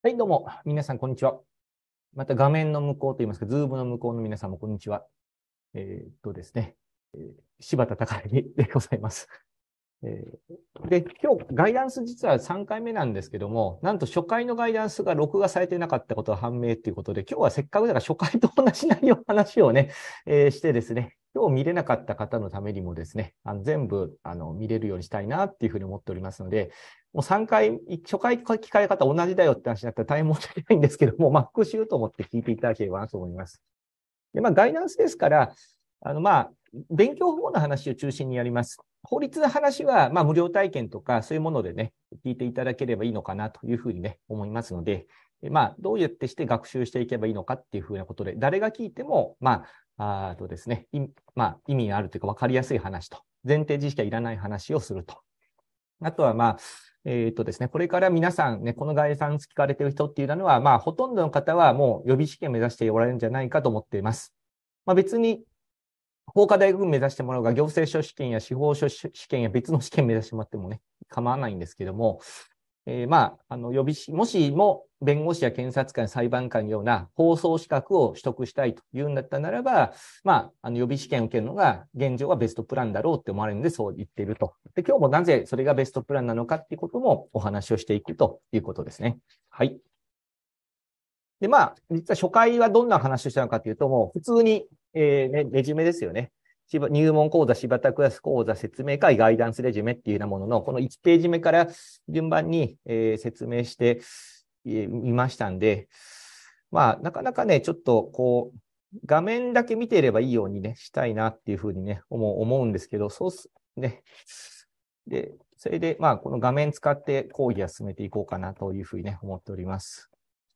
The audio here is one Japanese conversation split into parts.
はい、どうも、皆さん、こんにちは。また画面の向こうといいますか、ズームの向こうの皆さんも、こんにちは。えー、っとですね、えー、柴田隆之でございます。えー、で、今日、ガイダンス実は3回目なんですけども、なんと初回のガイダンスが録画されてなかったことが判明ということで、今日はせっかくだから初回と同じ内容の話をね、えー、してですね、今日見れなかった方のためにもですね、あの全部あの見れるようにしたいなっていうふうに思っておりますので、もう3回、初回聞かれ方同じだよって話になったら大変申し訳ないんですけども、まあ、復習と思って聞いていただければなと思います。で、まあ、ガイナンスですから、あの、まあ、勉強法の話を中心にやります。法律の話は、まあ、無料体験とか、そういうものでね、聞いていただければいいのかなというふうにね、思いますので、まあ、どうやってして学習していけばいいのかっていうふうなことで、誰が聞いても、まあ、あとですね、まあ、意味があるというか、わかりやすい話と、前提知識はいらない話をすると。あとは、まあ、えっ、ー、とですね、これから皆さんね、この概算聞かれてる人っていうのは、まあ、ほとんどの方はもう予備試験目指しておられるんじゃないかと思っています。まあ、別に、法科大学目指してもらうが、行政書試験や司法書試験や別の試験目指してもらってもね、構わないんですけども、えー、まあ、あの、予備士、もしも弁護士や検察官、裁判官のような放送資格を取得したいというんだったならば、まあ、あの予備試験を受けるのが現状はベストプランだろうって思われるので、そう言っていると。で、今日もなぜそれがベストプランなのかっていうこともお話をしていくということですね。はい。で、まあ、実は初回はどんな話をしたのかというと、もう普通に、えー、ね、レジュメですよね。入門講座、柴田クラス講座説明会、ガイダンスレジュメっていうようなものの、この1ページ目から順番に、えー、説明してみましたんで、まあ、なかなかね、ちょっとこう、画面だけ見ていればいいようにね、したいなっていうふうにね、思思うんですけど、そうす、ね。で、それで、まあ、この画面使って講義は進めていこうかなというふうにね、思っております。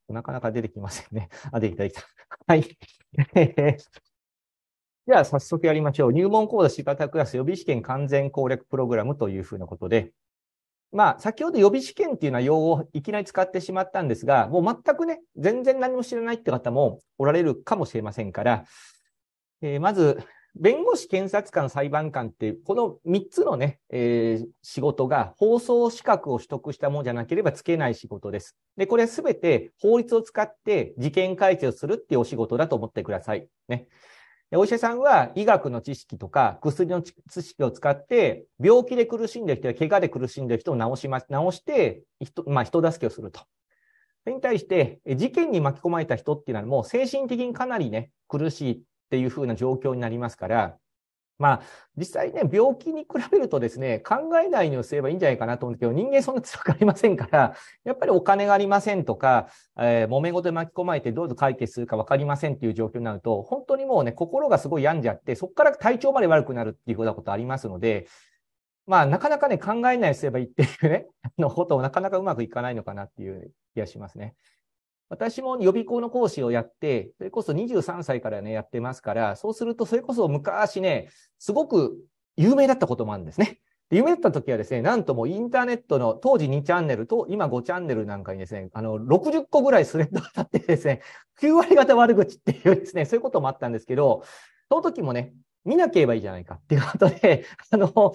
なかなか出てきませんね。あ、できた、できた。はい。では、早速やりましょう。入門講座仕方クラス予備試験完全攻略プログラムというふうなことで。まあ、先ほど予備試験っていうのは用語をいきなり使ってしまったんですが、もう全くね、全然何も知らないって方もおられるかもしれませんから、えー、まず、弁護士、検察官、裁判官って、この3つのね、えー、仕事が放送資格を取得したものじゃなければつけない仕事です。で、これはすべて法律を使って事件解決をするっていうお仕事だと思ってください。ね。お医者さんは医学の知識とか薬の知識を使って、病気で苦しんでる人や怪我で苦しんでる人を治します、治して、まあ、人助けをすると。それに対して、事件に巻き込まれた人っていうのはもう精神的にかなりね、苦しいっていう風な状況になりますから、まあ、実際ね、病気に比べるとですね、考えないようにすればいいんじゃないかなと思うんですけど、人間そんな強くありませんから、やっぱりお金がありませんとか、えー、揉め事で巻き込まれてどうぞ解決するかわかりませんっていう状況になると、本当にもうね、心がすごい病んじゃって、そこから体調まで悪くなるっていうようなことありますので、まあ、なかなかね、考えないようにすればいいっていうね、のことをなかなかうまくいかないのかなっていう気がしますね。私も予備校の講師をやって、それこそ23歳からね、やってますから、そうすると、それこそ昔ね、すごく有名だったこともあるんですね。有名だった時はですね、なんともインターネットの当時2チャンネルと今5チャンネルなんかにですね、あの、60個ぐらいスレッド当たってですね、9割方悪口っていうですね、そういうこともあったんですけど、その時もね、見なければいいじゃないかっていうことで、あの、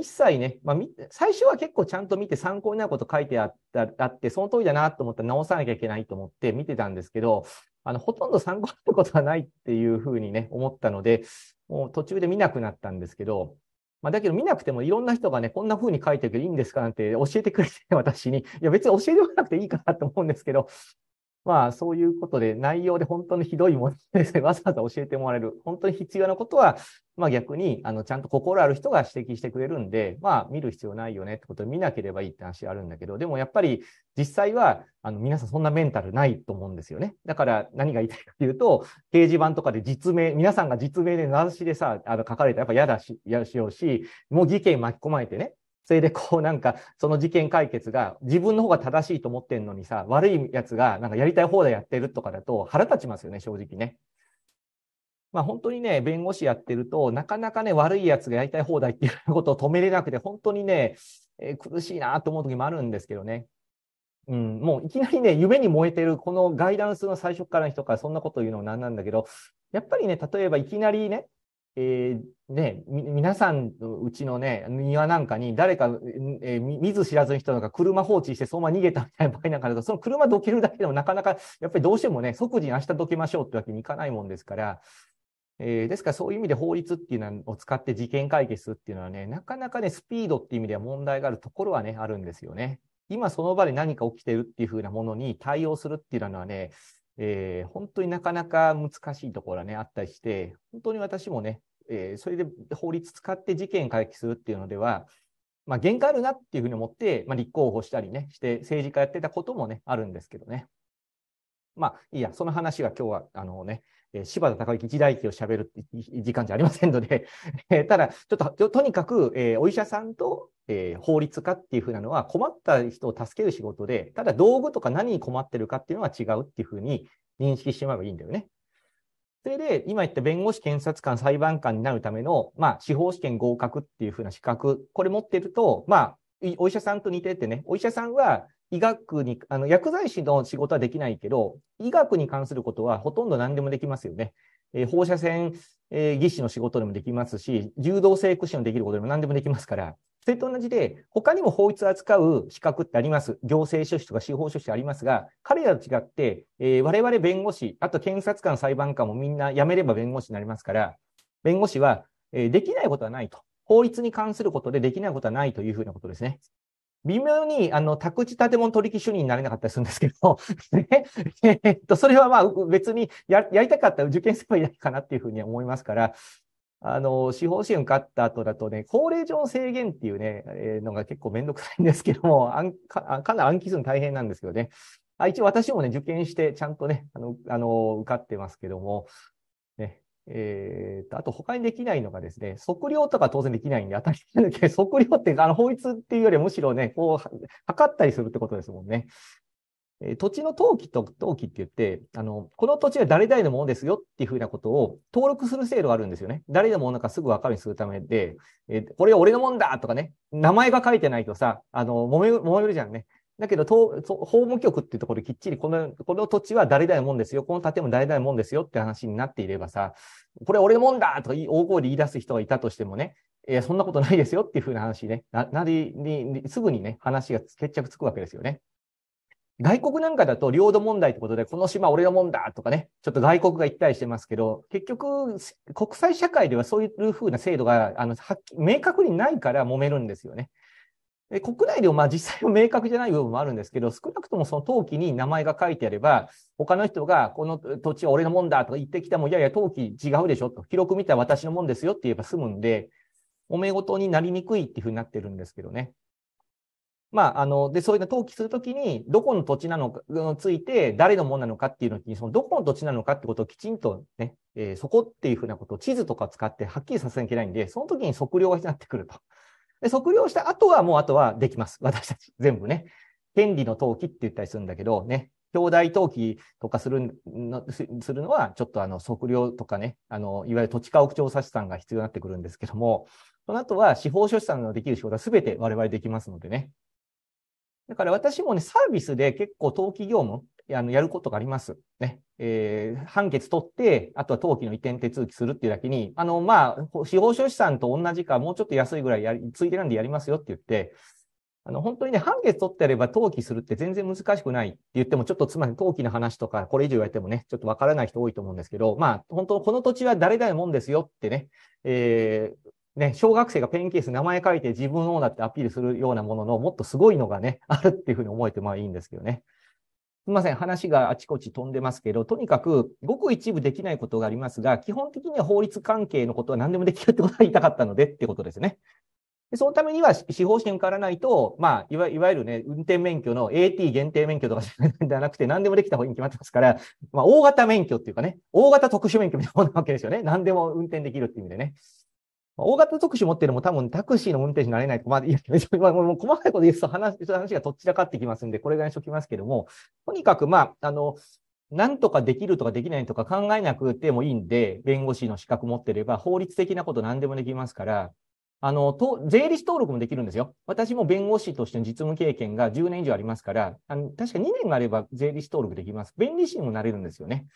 一切ね、まあ、最初は結構ちゃんと見て参考になること書いてあったあって、その通りだなと思ったら直さなきゃいけないと思って見てたんですけど、あの、ほとんど参考になることはないっていうふうにね、思ったので、もう途中で見なくなったんですけど、まあ、だけど見なくてもいろんな人がね、こんな風に書いてるけどいいんですかなんて教えてくれて、私に。いや、別に教えてもらなくていいかなと思うんですけど、まあそういうことで内容で本当にひどいものですね、わざわざ教えてもらえる。本当に必要なことは、まあ逆に、あの、ちゃんと心ある人が指摘してくれるんで、まあ見る必要ないよねってことで見なければいいって話あるんだけど、でもやっぱり実際は、あの、皆さんそんなメンタルないと思うんですよね。だから何が言いたいかというと、掲示板とかで実名、皆さんが実名で名指しでさ、あの、書かれたらやっぱ嫌だし、嫌しようし、もう事件巻き込まれてね、それでこうなんか、その事件解決が自分の方が正しいと思ってんのにさ、悪いやつがなんかやりたい放題やってるとかだと腹立ちますよね、正直ね。まあ本当にね、弁護士やってると、なかなかね、悪いやつがやりたい放題っていうことを止めれなくて、本当にね、えー、苦しいなと思う時もあるんですけどね。うん、もういきなりね、夢に燃えてる、このガイダンスの最初からの人からそんなこと言うのもなんなんだけど、やっぱりね、例えばいきなりね、えー、ね、皆さんのうちのね、庭なんかに誰か、えー、見ず知らずの人が車放置してそのまま逃げたみたいな場合なんかだと、その車どけるだけでもなかなか、やっぱりどうしてもね、即時に明日どけましょうってわけにいかないもんですから、えー、ですからそういう意味で法律っていうのを使って事件解決っていうのはね、なかなかね、スピードっていう意味では問題があるところはね、あるんですよね。今その場で何か起きてるっていうふうなものに対応するっていうのはね、えー、本当になかなか難しいところはね、あったりして、本当に私もね、えー、それで法律使って事件回帰するっていうのでは、まあ、限界あるなっていうふうに思って、まあ、立候補したりね、して政治家やってたこともね、あるんですけどね。まあ、いいや、その話が今日は、あのね、柴田孝之時代記を喋る時間じゃありませんので ただ、ちょっと、とにかく、えー、お医者さんと、えー、法律家っていうふうなのは困った人を助ける仕事で、ただ道具とか何に困ってるかっていうのは違うっていうふうに認識してもらえばいいんだよね。それで、今言った弁護士、検察官、裁判官になるための、まあ、司法試験合格っていうふうな資格、これ持ってると、まあ、お医者さんと似ててね、お医者さんは医学に、あの、薬剤師の仕事はできないけど、医学に関することはほとんど何でもできますよね。えー、放射線、えー、技師の仕事でもできますし、柔道整復師のできることでも何でもできますから、それと同じで、他にも法律を扱う資格ってあります。行政書士とか司法書士ありますが、彼らと違って、えー、我々弁護士、あと検察官、裁判官もみんな辞めれば弁護士になりますから、弁護士は、えー、できないことはないと。法律に関することでできないことはないというふうなことですね。微妙に、あの、宅地建物取引主任になれなかったりするんですけど、ね、えっと、それはまあ別にややりたかったら受験すればいいかなっていうふうには思いますから、あの、司法支援受かった後だとね、法令上の制限っていうね、えー、のが結構めんどくさいんですけども、あんかかなり暗記するの大変なんですけどね。あ一応私もね、受験してちゃんとね、あの、あの受かってますけども、えー、と、あと他にできないのがですね、測量とか当然できないんで当たり前だけど、測量ってあの法律っていうよりむしろね、こう、測ったりするってことですもんね。えー、土地の登記と登記って言って、あの、この土地は誰々のものですよっていうふうなことを登録する制度があるんですよね。誰のものかすぐわかるにするためで、えー、これは俺のもんだとかね、名前が書いてないとさ、あの、揉め、揉めるじゃんね。だけど、法務局っていうところできっちりこの、この土地は誰々もんですよ、この建物誰々もんですよって話になっていればさ、これ俺もんだと大声で言い出す人がいたとしてもね、そんなことないですよっていうふうな話ね、な、なりに、すぐにね、話が決着つくわけですよね。外国なんかだと領土問題ってことで、この島俺のもんだとかね、ちょっと外国が言ったりしてますけど、結局、国際社会ではそういうふうな制度が、あの、はっき明確にないから揉めるんですよね。え国内でもまあ実際は明確じゃない部分もあるんですけど、少なくともその登記に名前が書いてあれば、他の人がこの土地は俺のもんだとか言ってきても、いやいや、登記違うでしょと、記録見たら私のもんですよって言えば済むんで、おめごとになりにくいっていうふうになってるんですけどね。まあ、あの、で、そういうの登記するときに、どこの土地なのか、について、誰のものなのかっていうのに、そのどこの土地なのかってことをきちんとね、えー、そこっていうふうなことを地図とか使ってはっきりさせなきゃいけないんで、その時に測量が必要になってくると。で、測量した後はもうあとはできます。私たち全部ね。権利の登記って言ったりするんだけどね、兄弟登記とかするのするのは、ちょっとあの測量とかね、あのいわゆる土地家屋調査資産が必要になってくるんですけども、その後は司法書士さんのできる仕事は全て我々できますのでね。だから私もね、サービスで結構登記業務、あのやることがあります。ね。えー、判決取って、あとは登記の移転手続きするっていうだけに、あの、まあ、司法書士さんと同じか、もうちょっと安いぐらいやり、ついでなんでやりますよって言って、あの、本当にね、判決取ってやれば登記するって全然難しくないって言っても、ちょっとつまり登記の話とか、これ以上言われてもね、ちょっとわからない人多いと思うんですけど、まあ、本当、この土地は誰だよもんですよってね、えー、ね、小学生がペンケース名前書いて自分のだってアピールするようなものの、もっとすごいのがね、あるっていうふうに思えてまあいいんですけどね。すみません。話があちこち飛んでますけど、とにかく、ごく一部できないことがありますが、基本的には法律関係のことは何でもできるってことは言いたかったのでってことですね。でそのためには、司法試験受からないと、まあ、いわいわゆるね、運転免許の AT 限定免許とかじゃなくて、何でもできた方に決まってますから、まあ、大型免許っていうかね、大型特殊免許みたいなものなわけですよね。何でも運転できるっていう意味でね。大型特殊持ってるも多分タクシーの運転手になれないと、まあ、いや、もう細かいこと言うと話、話がとっちらかってきますんで、これぐらいにしときますけども、とにかく、まあ、あの、なんとかできるとかできないとか考えなくてもいいんで、弁護士の資格持ってれば、法律的なこと何でもできますから、あの、と、税理士登録もできるんですよ。私も弁護士としての実務経験が10年以上ありますから、あの確か2年があれば税理士登録できます。弁理士にもなれるんですよね。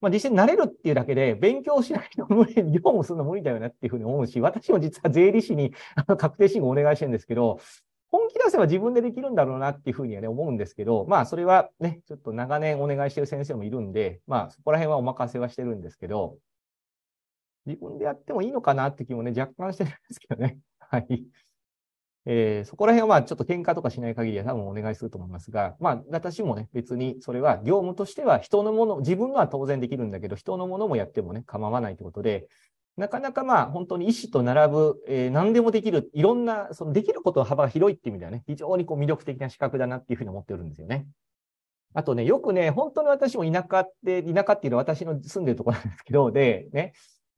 まあ、実際に慣れるっていうだけで、勉強しないと無理、業務するの無理だよねっていうふうに思うし、私も実は税理士にあの確定申告お願いしてるんですけど、本気出せば自分でできるんだろうなっていうふうにはね、思うんですけど、まあ、それはね、ちょっと長年お願いしてる先生もいるんで、まあ、そこら辺はお任せはしてるんですけど、自分でやってもいいのかなって気もね、若干してるんですけどね。はい。えー、そこら辺はまあちょっと喧嘩とかしない限りは多分お願いすると思いますが、まあ私もね、別にそれは業務としては人のもの、自分のは当然できるんだけど、人のものもやってもね、構わないということで、なかなかまあ本当に医師と並ぶ、えー、何でもできる、いろんな、そのできることの幅が広いっていう意味ではね、非常にこう魅力的な資格だなっていうふうに思ってるんですよね。あとね、よくね、本当に私も田舎って、田舎っていうのは私の住んでるところなんですけど、で、ね、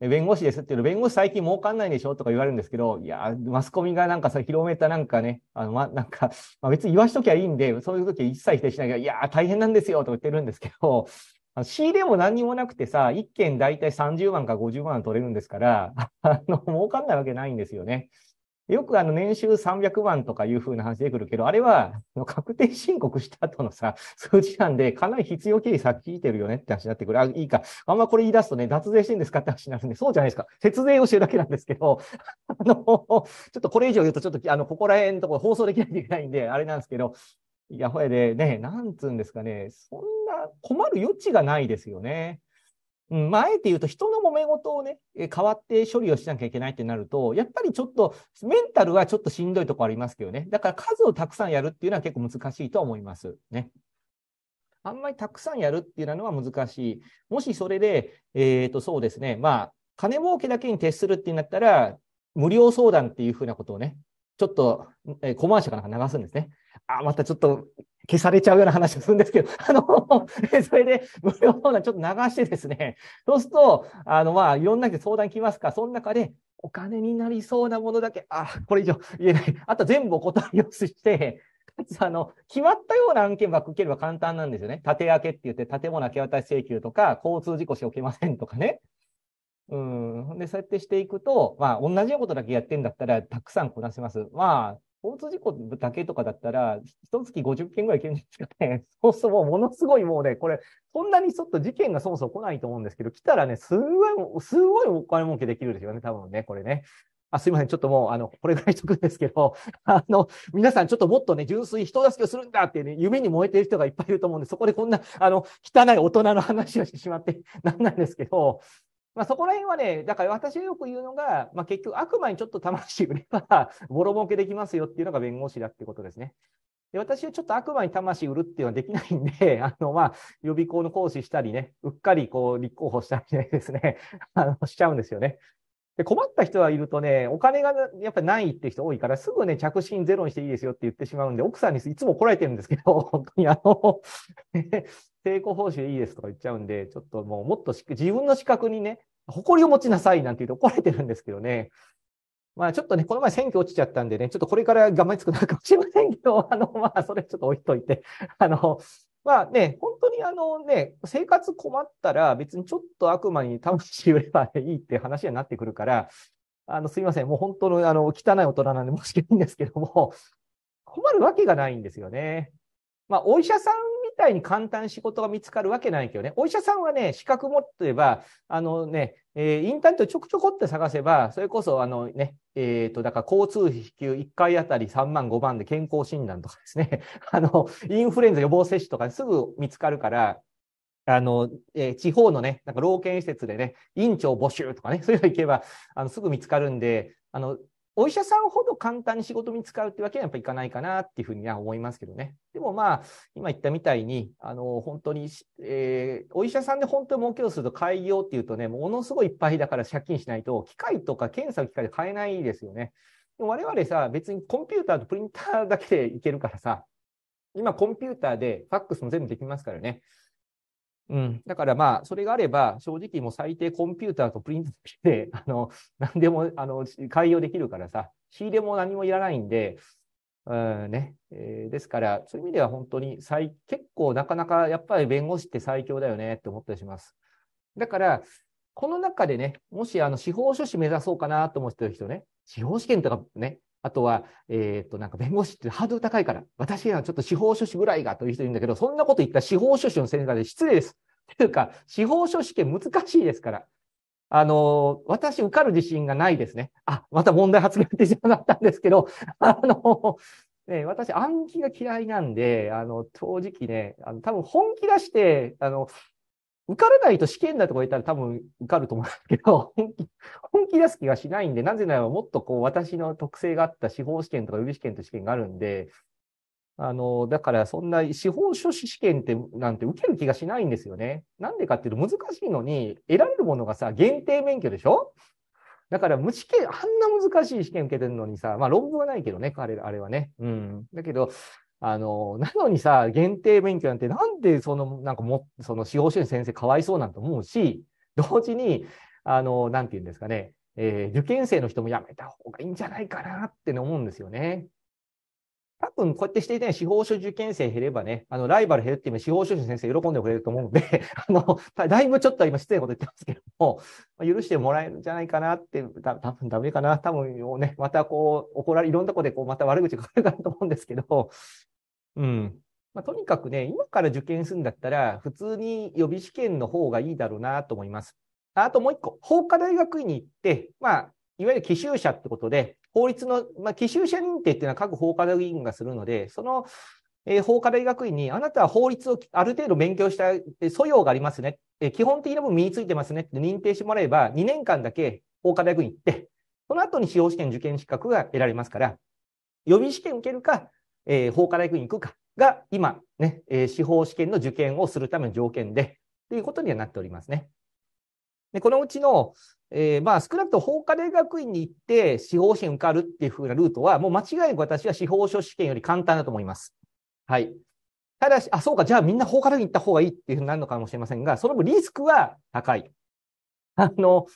弁護士ですっていうの、弁護士最近儲かんないでしょとか言われるんですけど、いや、マスコミがなんかさ、広めたなんかね、あの、ま、なんか、まあ、別に言わしときゃいいんで、そういう時は一切否定しないけど、いや、大変なんですよとか言ってるんですけど、仕入れも何にもなくてさ、1件大体30万か50万取れるんですから、あの、儲かんないわけないんですよね。よくあの年収300万とかいう風な話でくるけど、あれは確定申告した後のさ、数字なんで、かなり必要経費先聞いてるよねって話になってくる。あ、いいか。あんまこれ言い出すとね、脱税してんですかって話になるんで、そうじゃないですか。節税をしてるだけなんですけど、あの、ちょっとこれ以上言うと、ちょっとあの、ここら辺のところ放送できないといけないんで、あれなんですけど、いや、ほやでね、なんつうんですかね、そんな困る余地がないですよね。うん、まあ、あえて言うと人の揉め事をね、変わって処理をしなきゃいけないってなると、やっぱりちょっと、メンタルはちょっとしんどいとこありますけどね。だから数をたくさんやるっていうのは結構難しいと思いますね。あんまりたくさんやるっていうのは難しい。もしそれで、えっ、ー、と、そうですね。まあ、金儲けだけに徹するってなったら、無料相談っていうふうなことをね、ちょっと、えー、コマーシャルなんか流すんですね。あ、またちょっと消されちゃうような話をするんですけど、あの、それで無料ナーちょっと流してですね、そうすると、あの、まあ、いろんな人相談来ますかその中で、お金になりそうなものだけ、あ、これ以上言えない。あと全部お断りをして、あの、決まったような案件ばっか受ければ簡単なんですよね。縦開明けって言って、建物明け渡し請求とか、交通事故しおけませんとかね。うん。で、そうやってしていくと、まあ、同じようなことだけやってんだったら、たくさんこなせます。まあ、交通事故だけとかだったら、一月50件ぐらいいけるんですかね。そうそう、ものすごいもうね、これ、そんなにちょっと事件がそもそも来ないと思うんですけど、来たらね、すごい、すごいお金儲けできるですよね、多分ね、これね。あすいません。ちょっともう、あの、これぐらいしとくんですけど、あの、皆さんちょっともっとね、純粋人助けをするんだってね、夢に燃えてる人がいっぱいいると思うんで、そこでこんな、あの、汚い大人の話をしてしまって、なんなんですけど、まあ、そこら辺はね、だから私がよく言うのが、まあ、結局悪魔にちょっと魂売れば、ボロ儲けできますよっていうのが弁護士だってことですね。で私はちょっと悪魔に魂売るっていうのはできないんで、あの、まあ、予備校の講師したりね、うっかりこう立候補したりですね、あの、しちゃうんですよね。で、困った人はいるとね、お金がやっぱりないって人多いから、すぐね、着信ゼロにしていいですよって言ってしまうんで、奥さんにいつも怒られてるんですけど、本当にあの 成功報酬でいいですとか言っちゃうんで、ちょっともうもっと自分の資格にね、誇りを持ちなさいなんて言うと怒られてるんですけどね。まあちょっとね、この前選挙落ちちゃったんでね、ちょっとこれから頑張りつくなるかもしれませんけど、あの、まあそれちょっと置いといて、あの、まあね、本当にあのね、生活困ったら別にちょっと悪魔に魂売ればいいって話になってくるから、あの、すいません。もう本当の、あの、汚い大人なんで申し訳ないんですけども、困るわけがないんですよね。まあ、お医者さん対に簡単に仕事が見つかるわけないけどね、お医者さんはね、資格持ってれば、あのね、えー、インターネットちょくちょこって探せば、それこそあのね、えっ、ー、と、だから交通費給1回あたり3万5万で健康診断とかですね、あの、インフルエンザ予防接種とかすぐ見つかるから、あの、えー、地方のね、なんか老健施設でね、院長募集とかね、そういうの行けば、あの、すぐ見つかるんで、あの、お医者さんほど簡単に仕事に使うってわけにはやっぱいかないかなっていうふうには思いますけどね。でもまあ、今言ったみたいに、あの、本当に、えー、お医者さんで本当に儲けをすると開業っていうとね、ものすごいいっぱいだから借金しないと、機械とか検査の機械で買えないですよね。でも我々さ、別にコンピューターとプリンターだけでいけるからさ、今コンピューターでファックスも全部できますからね。うん。だからまあ、それがあれば、正直もう最低コンピューターとプリントで、あの、何でも、あの、開業できるからさ、仕入れも何もいらないんで、うんね。えー、ですから、そういう意味では本当に最、結構なかなかやっぱり弁護士って最強だよねって思ったりします。だから、この中でね、もしあの司法書士目指そうかなと思ってる人ね、司法試験とかね、あとは、えっ、ー、と、なんか弁護士ってハードル高いから、私はちょっと司法書士ぐらいがという人いるんだけど、そんなこと言ったら司法書士の先生で失礼です。というか、司法書士権難しいですから。あの、私受かる自信がないですね。あ、また問題発言ってしまったんですけど、あの、ね、私暗記が嫌いなんで、あの、正直ね、あの、多分本気出して、あの、受からないと試験だとか言ったら多分受かると思うんですけど、本気、本気出す気がしないんで、なぜならもっとこう私の特性があった司法試験とか予備試験と試験があるんで、あの、だからそんな司法書士試験ってなんて受ける気がしないんですよね。なんでかっていうと難しいのに、得られるものがさ、限定免許でしょだから無試験、あんな難しい試験受けてるのにさ、まあ論文はないけどね、あれ、あれはね。うん。だけど、あの、なのにさ、限定勉強なんて、なんでその、なんかも、その司法書士先生かわいそうなんて思うし、同時に、あの、なんて言うんですかね、えー、受験生の人もやめた方がいいんじゃないかなって思うんですよね。多分こうやってしていて、ね、司法書受験生減ればね、あの、ライバル減るっていうのは司法書士先生喜んでくれると思うんで、あの、だいぶちょっと今失礼なこと言ってますけども、許してもらえるんじゃないかなって、た多分ダメかな。多分ね、またこう、怒られ、いろんなとこでこう、また悪口が書かれるかなと思うんですけど、うん。まあ、とにかくね、今から受験するんだったら、普通に予備試験の方がいいだろうなと思います。あともう一個、法科大学院に行って、まあ、いわゆる奇襲者ってことで、法律の、まあ、奇襲者認定っていうのは各法科大学院がするので、その、えー、法科大学院に、あなたは法律をある程度勉強した素養がありますね、えー、基本的な部分身についてますねって認定してもらえば、2年間だけ法科大学院行って、その後に司法試験受験資格が得られますから、予備試験受けるか、えー、法科大学院行くかが今、ね、え司法試験の受験をするための条件で、ということにはなっておりますね。で、このうちの、えー、まあ少なくとも法科大学院に行って司法試験受かるっていう風なルートは、もう間違いなく私は司法書試験より簡単だと思います。はい。ただし、あ、そうか、じゃあみんな法科大学に行った方がいいっていう風になるのかもしれませんが、その分リスクは高い。あの、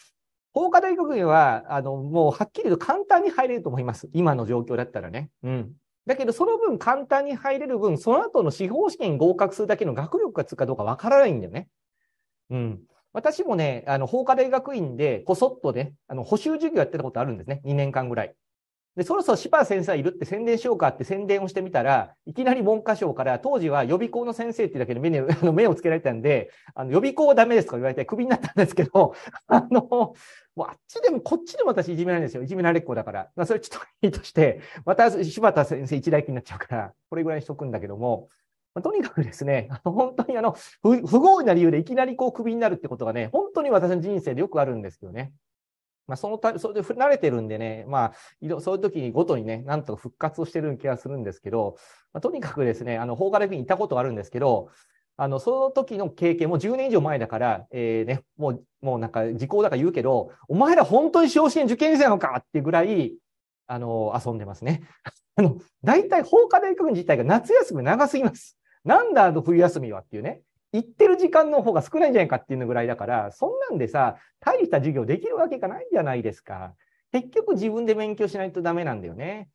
法科大学院は、あの、もうはっきり言うと簡単に入れると思います。今の状況だったらね。うん。だけど、その分簡単に入れる分、その後の司法試験合格するだけの学力がつくかどうかわからないんだよね。うん。私もね、あの、法科大学院でこそっとね、あの、補修授業やってたことあるんですね。2年間ぐらい。で、そろそろ柴田先生いるって宣伝しようかって宣伝をしてみたら、いきなり文科省から、当時は予備校の先生ってだけで目に、あの、目をつけられたんで、あの、予備校はダメですとか言われてクビになったんですけど、あの、もうあっちでもこっちでも私いじめられるんですよ。いじめられっ子だから。まあ、それちょっと いいとして、また柴田先生一大気になっちゃうから、これぐらいにしとくんだけども、まあ、とにかくですね、あの本当にあの不不合意な理由でいきなりこうクビになるってことがね、本当に私の人生でよくあるんですけどね。まあ、そのた、それで慣れてるんでね、まあ、そういう時にごとにね、なんとか復活をしてる気がするんですけど、まあ、とにかくですね、あの、放課レフィ行ったことがあるんですけど、あの、その時の経験も10年以上前だから、えー、ね、もう、もうなんか時効だから言うけど、お前ら本当に司法試験受験生なのかっていうぐらい、あの、遊んでますね。あの、大体放課大学自体が夏休み長すぎます。なんだあの冬休みはっていうね、行ってる時間の方が少ないんじゃないかっていうのぐらいだから、そんなんでさ、大した授業できるわけがないじゃないですか。結局自分で勉強しないとダメなんだよね。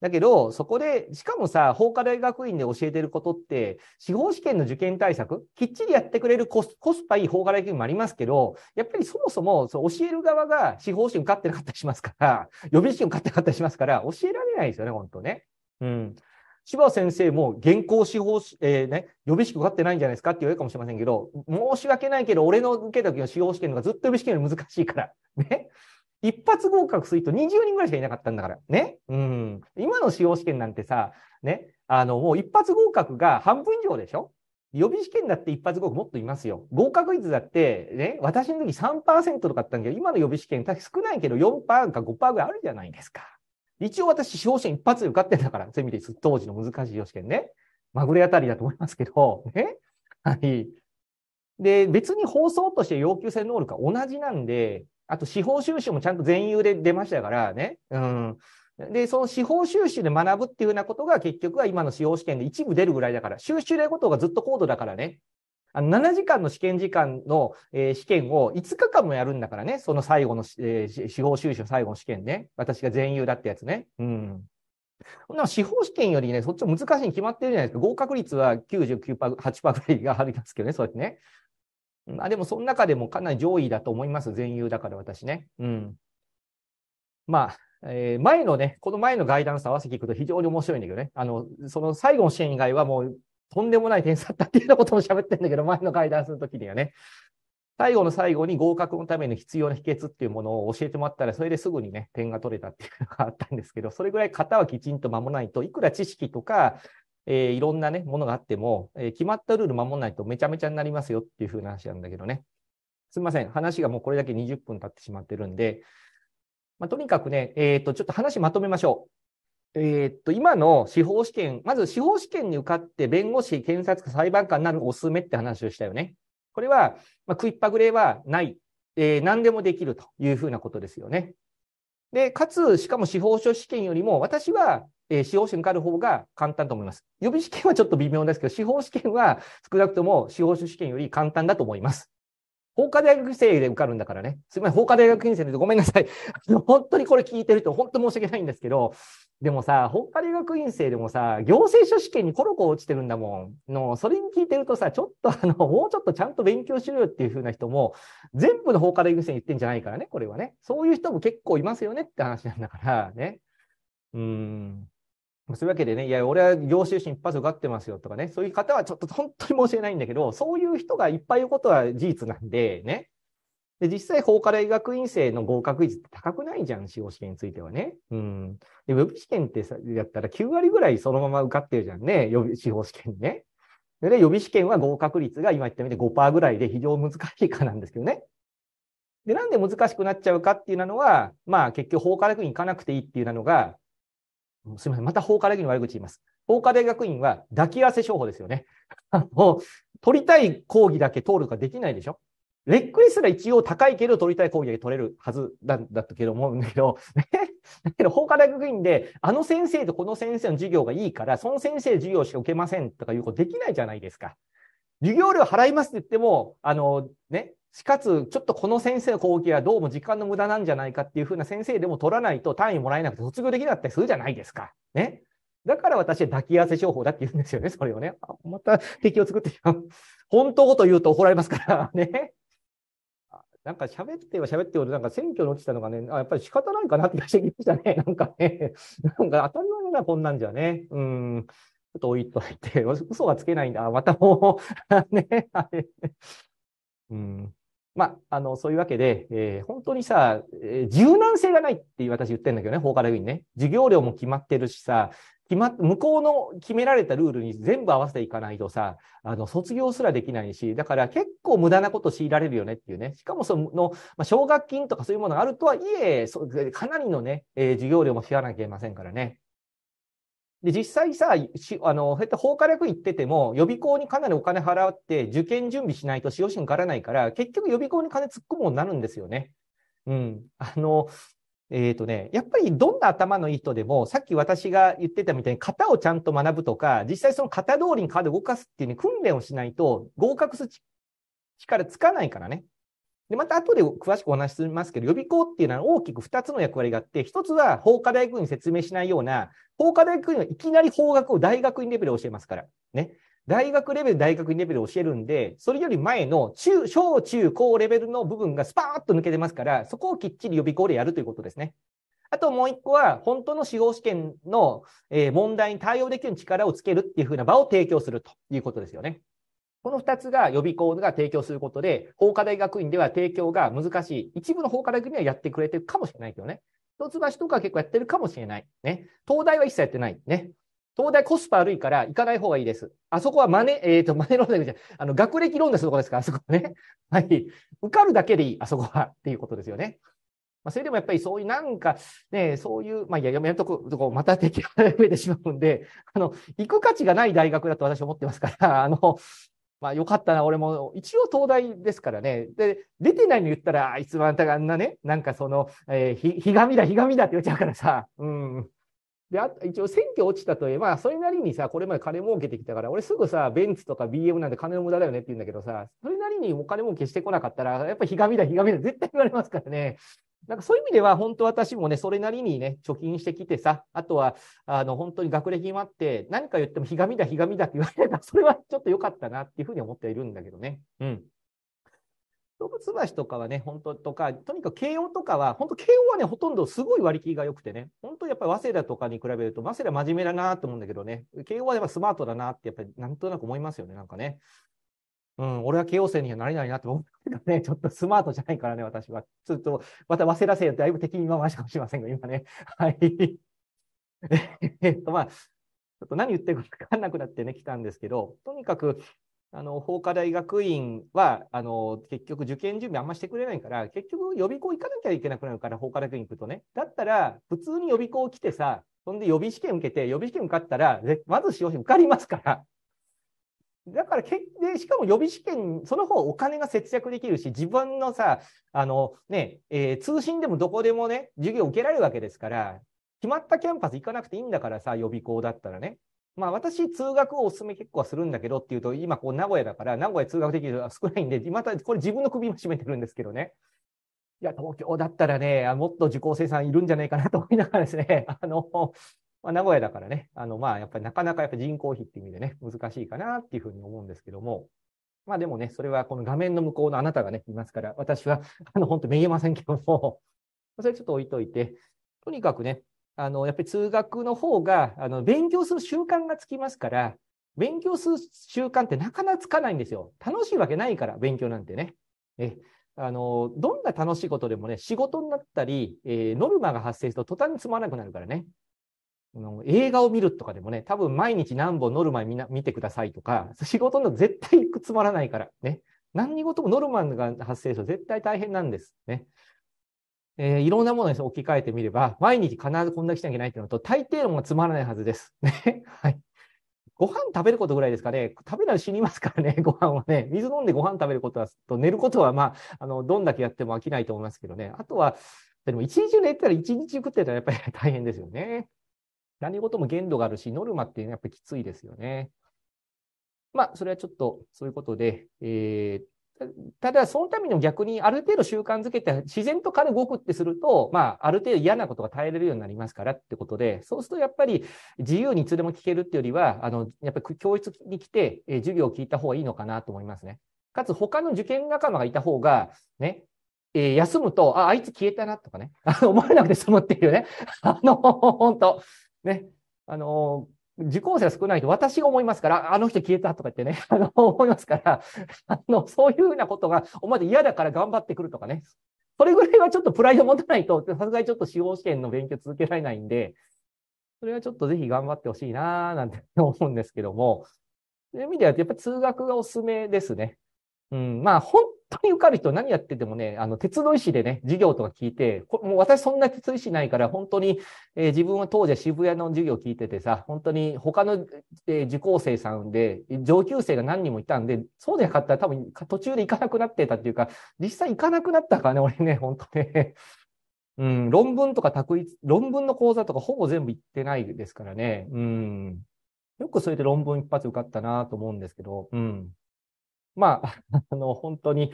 だけど、そこで、しかもさ、法科大学院で教えてることって、司法試験の受験対策、きっちりやってくれるコスコスパいい法科大学院もありますけど、やっぱりそもそもそ教える側が司法試験受かってなかったりしますから、予備試験受かってなかったりしますから、教えられないですよね、本当ね。うん。葉先生も現行司法、えー、ね、予備試験受かってないんじゃないですかって言われるかもしれませんけど、申し訳ないけど、俺の受けた時の司法試験のがずっと予備試験より難しいから、ね。一発合格すると20人ぐらいしかいなかったんだから、ね。うん。今の司法試験なんてさ、ね、あの、もう一発合格が半分以上でしょ予備試験だって一発合格もっといますよ。合格率だって、ね、私の時3%とかあったんだけど、今の予備試験、確か少ないけど4%か5%ぐらいあるじゃないですか。一応私、司法試験一発で受かってんだから、そういう意味で当時の難しい法試験ね。まぐれあたりだと思いますけど、ね。はい。で、別に放送として要求性能力は同じなんで、あと司法修習もちゃんと全有で出ましたからね。うん。で、その司法修習で学ぶっていうようなことが結局は今の司法試験で一部出るぐらいだから、修習例ごとがずっと高度だからね。あの7時間の試験時間の、えー、試験を5日間もやるんだからね、その最後の、えー、司法修習最後の試験ね。私が全優だったやつね。うん。そんな司法試験よりね、そっちも難しいに決まってるじゃないですか。合格率は99%、8%ぐらいがありますけどね、そうやってね。まあでも、その中でもかなり上位だと思います。全優だから私ね。うん。まあ、えー、前のね、この前のガイダンスと合わせて聞くと非常に面白いんだけどね。あの、その最後の試験以外はもうとんでもない点差だったっていうようなことも喋ってるんだけど、前のガイダンスの時にはね。最後の最後に合格のために必要な秘訣っていうものを教えてもらったら、それですぐにね、点が取れたっていうのがあったんですけど、それぐらい型はきちんと守らないと、いくら知識とか、えー、いろんなね、ものがあっても、えー、決まったルール守らないとめちゃめちゃになりますよっていう風な話なんだけどね。すみません。話がもうこれだけ20分経ってしまってるんで、まあ、とにかくね、えっ、と、ちょっと話まとめましょう。えー、っと、今の司法試験、まず司法試験に受かって弁護士、検察官、裁判官になるおすすめって話をしたよね。これは、まあ、食いっぱぐれはない、えー、何でもできるというふうなことですよね。で、かつ、しかも司法書試験よりも、私は、えー、司法試験受かる方が簡単と思います。予備試験はちょっと微妙ですけど、司法試験は少なくとも司法書試験より簡単だと思います。法科大学生で受かるんだからね。すみません、法科大学院生でごめんなさい。本当にこれ聞いてる人、本当申し訳ないんですけど、でもさ、法科大学院生でもさ、行政書試験にコロコロ落ちてるんだもん。の、それに聞いてるとさ、ちょっとあの、もうちょっとちゃんと勉強しろよっていう風な人も、全部の法科大学生に言ってんじゃないからね、これはね。そういう人も結構いますよねって話なんだから、ね。うん。そういうわけでね、いや、俺は業種審一発受かってますよとかね、そういう方はちょっと本当に申し訳ないんだけど、そういう人がいっぱいいることは事実なんで、ね。で、実際、法科大学院生の合格率って高くないじゃん、司法試験についてはね。うん。で、予備試験ってさ、やったら9割ぐらいそのまま受かってるじゃんね、予備司法試験にね。で、予備試験は合格率が今言ったみたいに5%ぐらいで非常難しいかなんですけどね。で、なんで難しくなっちゃうかっていうのは、まあ結局法科大学院行かなくていいっていうのが、すみません。また法科大学院の悪口言います。法科大学院は抱き合わせ商法ですよね。あ の、取りたい講義だけ通るかできないでしょレックリすら一応高いけど取りたい講義だけ取れるはずだだったけど思うんだけど、だけど法科大学院で、あの先生とこの先生の授業がいいから、その先生授業しか受けませんとかいうことできないじゃないですか。授業料払いますって言っても、あの、ね、しかつ、ちょっとこの先生の講義はどうも時間の無駄なんじゃないかっていうふうな先生でも取らないと単位もらえなくて卒業できなかったりするじゃないですか。ね。だから私は抱き合わせ商法だって言うんですよね、それをね。また敵を作ってしまう。本当こと言うと怒られますからね。なんか喋っては喋っておる、なんか選挙に落ちたのがね、あやっぱり仕方ないかなって気がしてきましたね。なんかね、なんか当たり前だな、こんなんじゃね。うん。ちょっと置いといて、嘘がつけないんだ。またもう ね、あれ。うん。まあ、あの、そういうわけで、えー、本当にさ、えー、柔軟性がないって私言ってんだけどね、法科大学にね。授業料も決まってるしさ、決まっ、向こうの決められたルールに全部合わせていかないとさ、あの、卒業すらできないし、だから結構無駄なこと強いられるよねっていうね。しかもその、まあ、奨学金とかそういうものがあるとはいえ、かなりのね、えー、授業料も支払わなきゃいけませんからね。で、実際さ、しあの、そういって法科略行ってても、予備校にかなりお金払って、受験準備しないと使用心がからないから、結局予備校に金突っ込むようになるんですよね。うん。あの、えっ、ー、とね、やっぱりどんな頭のいい人でも、さっき私が言ってたみたいに型をちゃんと学ぶとか、実際その型通りに体を動かすっていうね、訓練をしないと合格する力つかないからね。で、また後で詳しくお話ししますけど、予備校っていうのは大きく2つの役割があって、1つは法科大学院説明しないような、法科大学院はいきなり法学を大学院レベルで教えますから、ね。大学レベル、大学院レベルで教えるんで、それより前の中、小中高レベルの部分がスパーッと抜けてますから、そこをきっちり予備校でやるということですね。あともう一個は、本当の司法試験の問題に対応できる力をつけるっていうふうな場を提供するということですよね。この2つが予備校が提供することで、法科大学院では提供が難しい。一部の法科大学にはやってくれてるかもしれないけどね。一橋とか結構やってるかもしれない。ね。東大は一切やってない。ね。東大コスパ悪いから行かない方がいいです。あそこは真似、えっ、ー、と、真似論ンじゃあの、学歴論ですとこですから、あそこはね。はい。受かるだけでいい、あそこは。っていうことですよね。まあ、それでもやっぱりそういうなんか、ね、そういう、まあ、いや、やめとくとこ、また敵が増えてしまうんで、あの、行く価値がない大学だと私は思ってますから、あの、まあよかったな、俺も一応東大ですからね。で、出てないの言ったら、あいつもあんたがあんなね、なんかその、えー、ひ、ひがみだ、ひがみだって言っちゃうからさ、うん。で、あ一応選挙落ちたといえば、それなりにさ、これまで金儲けてきたから、俺すぐさ、ベンツとか BM なんて金の無駄だよねって言うんだけどさ、それなりにお金儲けしてこなかったら、やっぱひがみだ、ひがみだ、絶対言われますからね。なんかそういう意味では、本当私もね、それなりにね、貯金してきてさ、あとは、あの、本当に学歴もあって、何か言っても、ひがみだ、ひがみだって言われたら、それはちょっと良かったなっていうふうに思っているんだけどね。うん。動物橋とかはね、本当とか、とにかく慶応とかは、本当慶応はね、ほとんどすごい割り切りが良くてね、本当やっぱり早稲田とかに比べると、早稲田真面目だなと思うんだけどね、慶応はやっぱスマートだなって、やっぱりなんとなく思いますよね、なんかね。うん、俺は慶応生にはなれないなって思ったけどね、ちょっとスマートじゃないからね、私は。ちょっと、また忘れらせよ。だいぶ敵に回しかもしれませんが、今ね。はい。えっと、まあ、ちょっと何言ってるか分かんなくなってね、来たんですけど、とにかく、あの、法科大学院は、あの、結局受験準備あんましてくれないから、結局予備校行かなきゃいけなくなるから、法科大学院行くとね。だったら、普通に予備校来てさ、そんで予備試験受けて、予備試験受かったら、まず試験受かりますから、だからけで、しかも予備試験、その方お金が節約できるし、自分のさ、あのね、えー、通信でもどこでもね、授業受けられるわけですから、決まったキャンパス行かなくていいんだからさ、予備校だったらね。まあ私、通学をお勧め結構はするんだけどっていうと、今こう名古屋だから、名古屋通学できる人は少ないんで、またこれ自分の首も絞めてるんですけどね。いや、東京だったらね、もっと受講生さんいるんじゃないかなと思いながらですね、あの、まあ、名古屋だからね、あの、まあ、やっぱりなかなかやっぱ人口比っていう意味でね、難しいかなっていうふうに思うんですけども、まあでもね、それはこの画面の向こうのあなたがね、いますから、私は、あの、本当見えませんけども、それちょっと置いといて、とにかくね、あの、やっぱり通学の方が、あの、勉強する習慣がつきますから、勉強する習慣ってなかなかつかないんですよ。楽しいわけないから、勉強なんてね。えあの、どんな楽しいことでもね、仕事になったり、えー、ノルマが発生すると途端につまらなくなるからね。映画を見るとかでもね、多分毎日何本ノルマンな見てくださいとか、仕事の絶対くつまらないからね。何事もノルマが発生すると絶対大変なんですね。えー、いろんなものに置き換えてみれば、毎日必ずこんなしなきゃいけないっていうのと、大抵のものつまらないはずです。ねはい。ご飯食べることぐらいですかね。食べたら死にますからね、ご飯はね。水飲んでご飯食べることは、と寝ることは、まあ、あの、どんだけやっても飽きないと思いますけどね。あとは、でも一日寝寝たら一日食ってたらやっぱり大変ですよね。何事も限度があるし、ノルマっていうのはやっぱりきついですよね。まあ、それはちょっとそういうことで、えーただ、そのための逆にある程度習慣づけて、自然と彼動くってすると、まあ、ある程度嫌なことが耐えれるようになりますからってことで、そうするとやっぱり自由にいつでも聞けるっていうよりは、あの、やっぱり教室に来て、え授業を聞いた方がいいのかなと思いますね。かつ、他の受験仲間がいた方が、ね、えー、休むと、あ、あいつ消えたなとかね、思わなくて済むっていうね。あの、本当ね、あの、受講生が少ないと私が思いますから、あの人消えたとか言ってね、あの、思いますから、あの、そういうふうなことが、お前で嫌だから頑張ってくるとかね。それぐらいはちょっとプライド持たないと、さすがにちょっと司法試験の勉強続けられないんで、それはちょっとぜひ頑張ってほしいなぁ、なんて思うんですけども、そういう意味では、やっぱり通学がおすすめですね。うん、まあ本当に受かる人何やっててもね、あの、鉄道医師でね、授業とか聞いて、もう私そんな鉄道医師ないから、本当に、えー、自分は当時は渋谷の授業聞いててさ、本当に他の、えー、受講生さんで、上級生が何人もいたんで、そうじゃなかったら多分途中で行かなくなってたっていうか、実際行かなくなったからね、俺ね、本当ね。うん、論文とか択一、論文の講座とかほぼ全部行ってないですからね。うん。よくそれで論文一発受かったなと思うんですけど、うん。まあ、あの、本当に、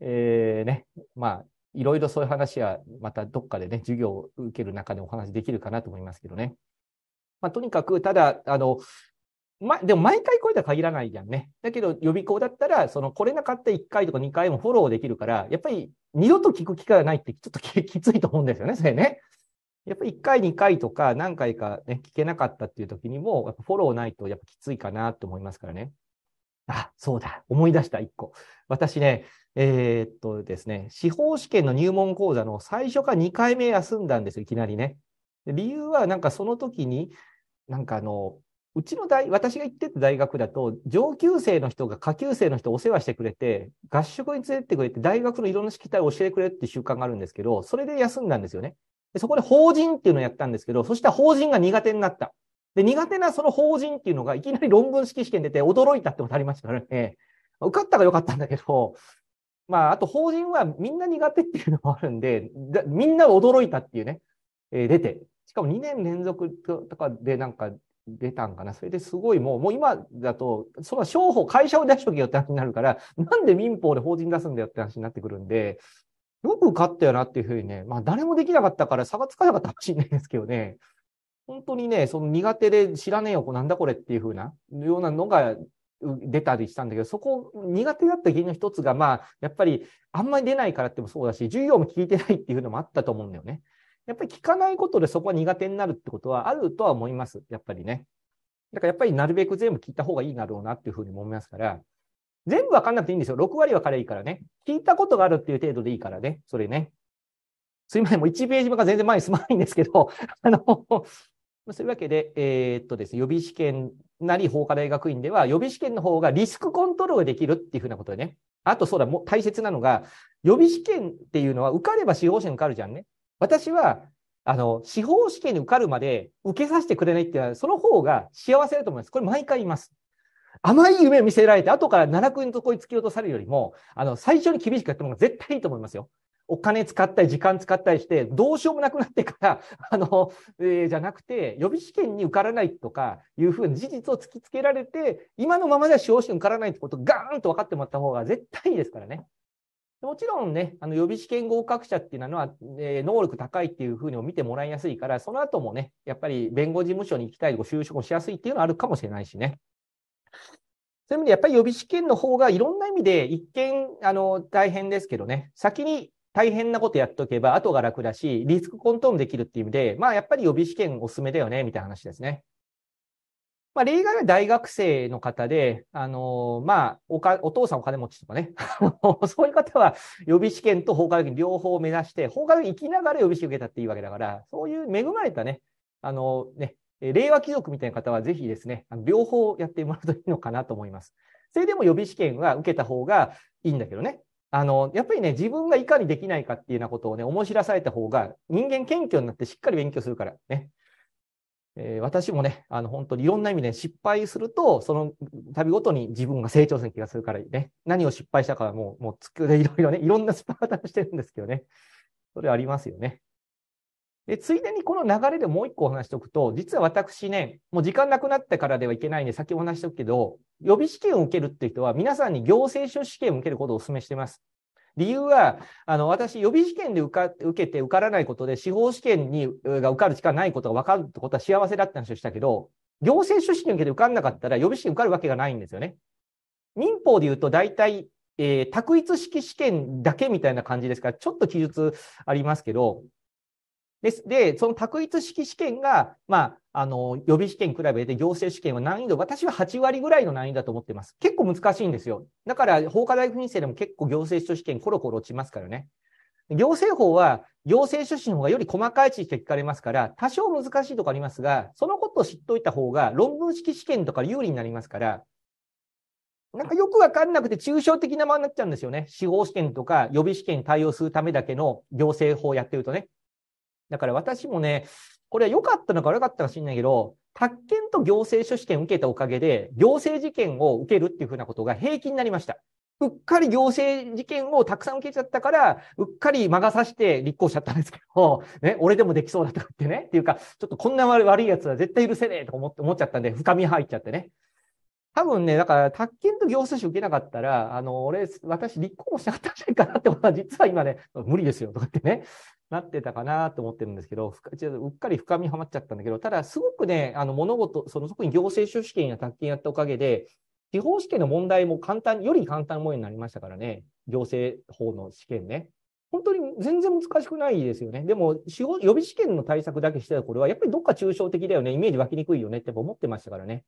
えー、ね、まあ、いろいろそういう話は、またどっかでね、授業を受ける中でお話できるかなと思いますけどね。まあ、とにかく、ただ、あの、ま、でも毎回来れたら限らないじゃんね。だけど予備校だったら、その来れなかった1回とか2回もフォローできるから、やっぱり二度と聞く機会がないってちょっと きついと思うんですよね、それね。やっぱり1回2回とか何回かね、聞けなかったっていう時にも、やっぱフォローないとやっぱきついかなと思いますからね。あ、そうだ。思い出した、一個。私ね、えー、っとですね、司法試験の入門講座の最初か2回目休んだんですよ、いきなりね。理由は、なんかその時に、なんかあの、うちの大、私が行ってた大学だと、上級生の人が下級生の人をお世話してくれて、合宿に連れてってくれて、大学のいろんな式体を教えてくれるっていう習慣があるんですけど、それで休んだんですよね。でそこで法人っていうのをやったんですけど、そしたら法人が苦手になった。で、苦手なその法人っていうのがいきなり論文式試験出て驚いたってことありましたからね。受かったが良かったんだけど、まあ、あと法人はみんな苦手っていうのもあるんで、みんな驚いたっていうね、えー、出て。しかも2年連続とかでなんか出たんかな。それですごいもう、もう今だと、その商法、会社を出しとけよって話になるから、なんで民法で法人出すんだよって話になってくるんで、よく受かったよなっていうふうにね、まあ誰もできなかったから差がつかなかったかもしれないですけどね。本当にね、その苦手で知らねえよ、なんだこれっていう風な、ようなのが出たりしたんだけど、そこ苦手だった原因の一つが、まあ、やっぱりあんまり出ないからってもそうだし、授業も聞いてないっていうのもあったと思うんだよね。やっぱり聞かないことでそこは苦手になるってことはあるとは思います。やっぱりね。だからやっぱりなるべく全部聞いた方がいいだろうなっていうふうに思いますから、全部わかんなくていいんですよ。6割は彼いいからね。聞いたことがあるっていう程度でいいからね。それね。すいません。もう1ページ目が全然前に進まないんですけど、あの、そういうわけで、えー、っとですね、予備試験なり法科大学院では、予備試験の方がリスクコントロールできるっていうふうなことでね。あと、そうだ、もう大切なのが、予備試験っていうのは受かれば司法試験受かるじゃんね。私は、あの、司法試験に受かるまで受けさせてくれないっていうのは、その方が幸せだと思います。これ毎回言います。甘い夢を見せられて、後から奈落のとこに突き落とされるよりも、あの、最初に厳しくやった方が絶対いいと思いますよ。お金使ったり時間使ったりして、どうしようもなくなってから、あの、えー、じゃなくて、予備試験に受からないとかいうふうに事実を突きつけられて、今のままでは司法試験受からないってことをガーンと分かってもらった方が絶対いいですからね。もちろんね、あの予備試験合格者っていうのは、えー、能力高いっていうふうにも見てもらいやすいから、その後もね、やっぱり弁護事務所に行きたい、ご就職しやすいっていうのはあるかもしれないしね。そういう意味でやっぱり予備試験の方がいろんな意味で一見あの大変ですけどね、先に大変なことやっとけば後が楽だし、リスクコントロールできるっていう意味で、まあやっぱり予備試験おすすめだよね、みたいな話ですね。まあ例外は大学生の方で、あのー、まあおか、お父さんお金持ちとかね。そういう方は予備試験と法科学両方を目指して、法科学行きながら予備試験受けたっていいわけだから、そういう恵まれたね、あのー、ね、令和貴族みたいな方はぜひですね、両方やってもらうといいのかなと思います。それでも予備試験は受けた方がいいんだけどね。あの、やっぱりね、自分がいかにできないかっていうようなことをね、思い知らされた方が、人間謙虚になってしっかり勉強するからね。えー、私もね、あの、本当にいろんな意味で、ね、失敗すると、その旅ごとに自分が成長する気がするからね、何を失敗したかはもう、もう、つくで いろいろね、いろんなスパータをしてるんですけどね。それありますよね。で、ついでにこの流れでもう一個お話しておくと、実は私ね、もう時間なくなってからではいけないんで、先お話しておくけど、予備試験を受けるって人は、皆さんに行政書試験を受けることをお勧めしてます。理由は、あの、私、予備試験で受か受けて受からないことで、司法試験にが受かるしかないことが分かるってことは幸せだった話をしたけど、行政書試験受けて受かんなかったら、予備試験受かるわけがないんですよね。民法で言うと、大体、えー、択一式試験だけみたいな感じですから、ちょっと記述ありますけど、です。で、その択一式試験が、まあ、あの、予備試験比べて行政試験は難易度、私は8割ぐらいの難易度だと思ってます。結構難しいんですよ。だから、法科大学院生でも結構行政書試験コロコロ落ちますからね。行政法は、行政書士の方がより細かい知識が聞かれますから、多少難しいとこありますが、そのことを知っておいた方が、論文式試験とか有利になりますから、なんかよくわかんなくて抽象的なままになっちゃうんですよね。司法試験とか予備試験に対応するためだけの行政法をやってるとね。だから私もね、これは良かったのか悪かったかか知んないけど、宅建と行政書試験受けたおかげで、行政事件を受けるっていうふうなことが平均になりました。うっかり行政事件をたくさん受けちゃったから、うっかり魔が差して立候補しちゃったんですけど、ね、俺でもできそうだとかってね、っていうか、ちょっとこんな悪い奴は絶対許せねえと思って思っちゃったんで、深み入っちゃってね。多分ね、だから、宅建と行政書受けなかったら、あの、俺、私、立候補しなかったんじゃないかなってことは、実は今ね、無理ですよ、とかってね。なってたかなと思ってるんですけど、うっかり深みはまっちゃったんだけど、ただすごくね、あの物事、その特に行政書試験や宅建やったおかげで、司法試験の問題も簡単、より簡単模様になりましたからね、行政法の試験ね。本当に全然難しくないですよね。でも、予備試験の対策だけしてたこれは、やっぱりどっか抽象的だよね、イメージ湧きにくいよねって思ってましたからね。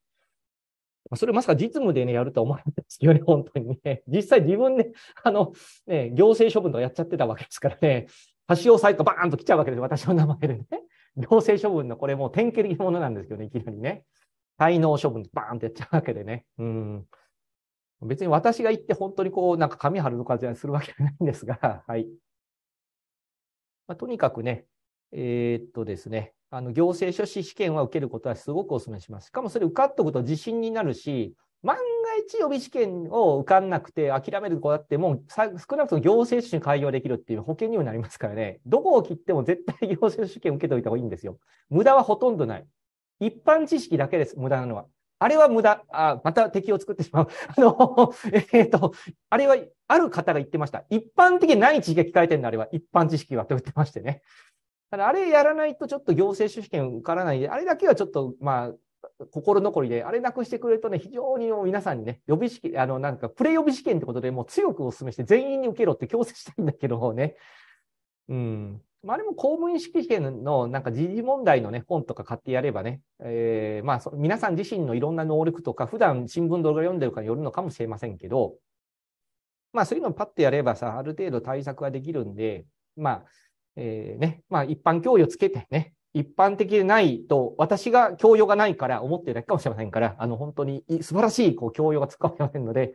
それまさか実務でね、やるとは思わないですよね、本当にね。実際自分で、ね、あの、ね、行政処分とかやっちゃってたわけですからね。橋尾さえがバーンと来ちゃうわけです。私の名前でね。行 政処分のこれもう典型的なものなんですけどね、いきなりね。滞納処分バーンってやっちゃうわけでね。うん。別に私が行って本当にこう、なんか紙貼るとかじゃするわけじゃないんですが、はい。まあ、とにかくね、えー、っとですね、あの行政書士試験は受けることはすごくお勧めします。しかもそれ受かっておくと自信になるし、万一予備試験を受かんなくて諦める子だって、もうさ少なくとも行政書士に開業できるっていう保険にもなりますからね、どこを切っても絶対行政書試験受けておいた方がいいんですよ。無駄はほとんどない。一般知識だけです、無駄なのは。あれは無駄。あ、また敵を作ってしまう。あの、えっ、ー、と、あれは、ある方が言ってました。一般的に何知識が聞かれてるんあれは。一般知識はと言ってましてね。ただ、あれやらないとちょっと行政主試験受からないで、あれだけはちょっと、まあ、心残りで、あれなくしてくれるとね、非常に皆さんにね、予備試験、あの、なんか、プレ予備試験ってことでもう強くお勧めして、全員に受けろって強制したいんだけどね。うん。まあ、あれも公務員試験のなんか時事問題のね、本とか買ってやればね、えー、まあ、皆さん自身のいろんな能力とか、普段新聞動画読んでるかによるのかもしれませんけど、まあ、そういうのをパッとやればさ、ある程度対策はできるんで、まあ、えー、ね、まあ、一般教諭つけてね、一般的でないと、私が教養がないから思っているだけかもしれませんから、あの、本当に素晴らしいこう教養がつかれませんので、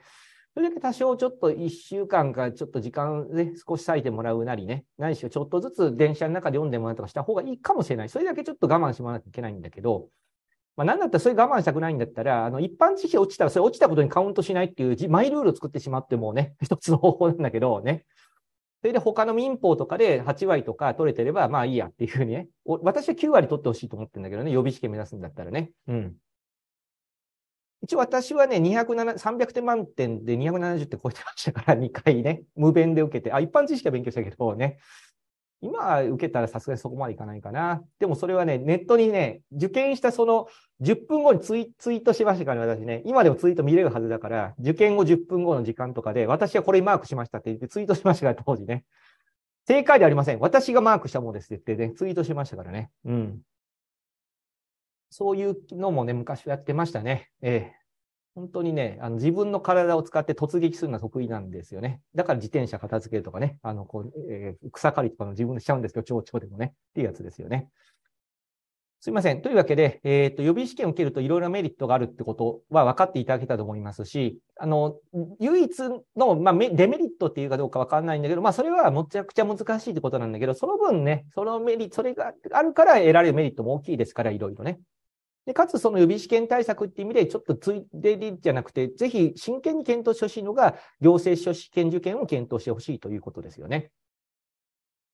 それだけ多少ちょっと一週間かちょっと時間で少し割いてもらうなりね、ないしちょっとずつ電車の中で読んでもらうとかした方がいいかもしれない。それだけちょっと我慢してもらわなきゃいけないんだけど、まあ、なんだったらそれ我慢したくないんだったら、あの、一般知識落ちたらそれ落ちたことにカウントしないっていうマイルールを作ってしまってもね、一つの方法なんだけどね。それで他の民法とかで8割とか取れてれば、まあいいやっていうふうにね。私は9割取ってほしいと思ってるんだけどね、予備試験目指すんだったらね。うん。一応私はね、207 300点満点で270点超えてましたから、2回ね、無弁で受けて、あ、一般知識は勉強したけどね、今受けたらさすがにそこまでいかないかな。でもそれはね、ネットにね、受験したその10分後にツイートしましたからね、私ね、今でもツイート見れるはずだから、受験後10分後の時間とかで、私はこれマークしましたって言ってツイートしましたから、当時ね。正解ではありません。私がマークしたものですって言ってね、ツイートしましたからね。うん。そういうのもね、昔やってましたね。ええ本当にね、あの自分の体を使って突撃するのは得意なんですよね。だから自転車片付けるとかね、あのこうえー、草刈りとかの自分でしちゃうんですけど、蝶々でもね、っていうやつですよね。すいません。というわけで、えっ、ー、と、予備試験を受けるといろいろメリットがあるってことは分かっていただけたと思いますし、あの、唯一の、まあ、デメリットっていうかどうか分かんないんだけど、まあ、それはむちゃくちゃ難しいってことなんだけど、その分ね、そのメリット、それがあるから得られるメリットも大きいですから、いろいろね。で、かつその予備試験対策っていう意味で、ちょっとついでにじゃなくて、ぜひ真剣に検討してほしいのが、行政書試験受験を検討してほしいということですよね。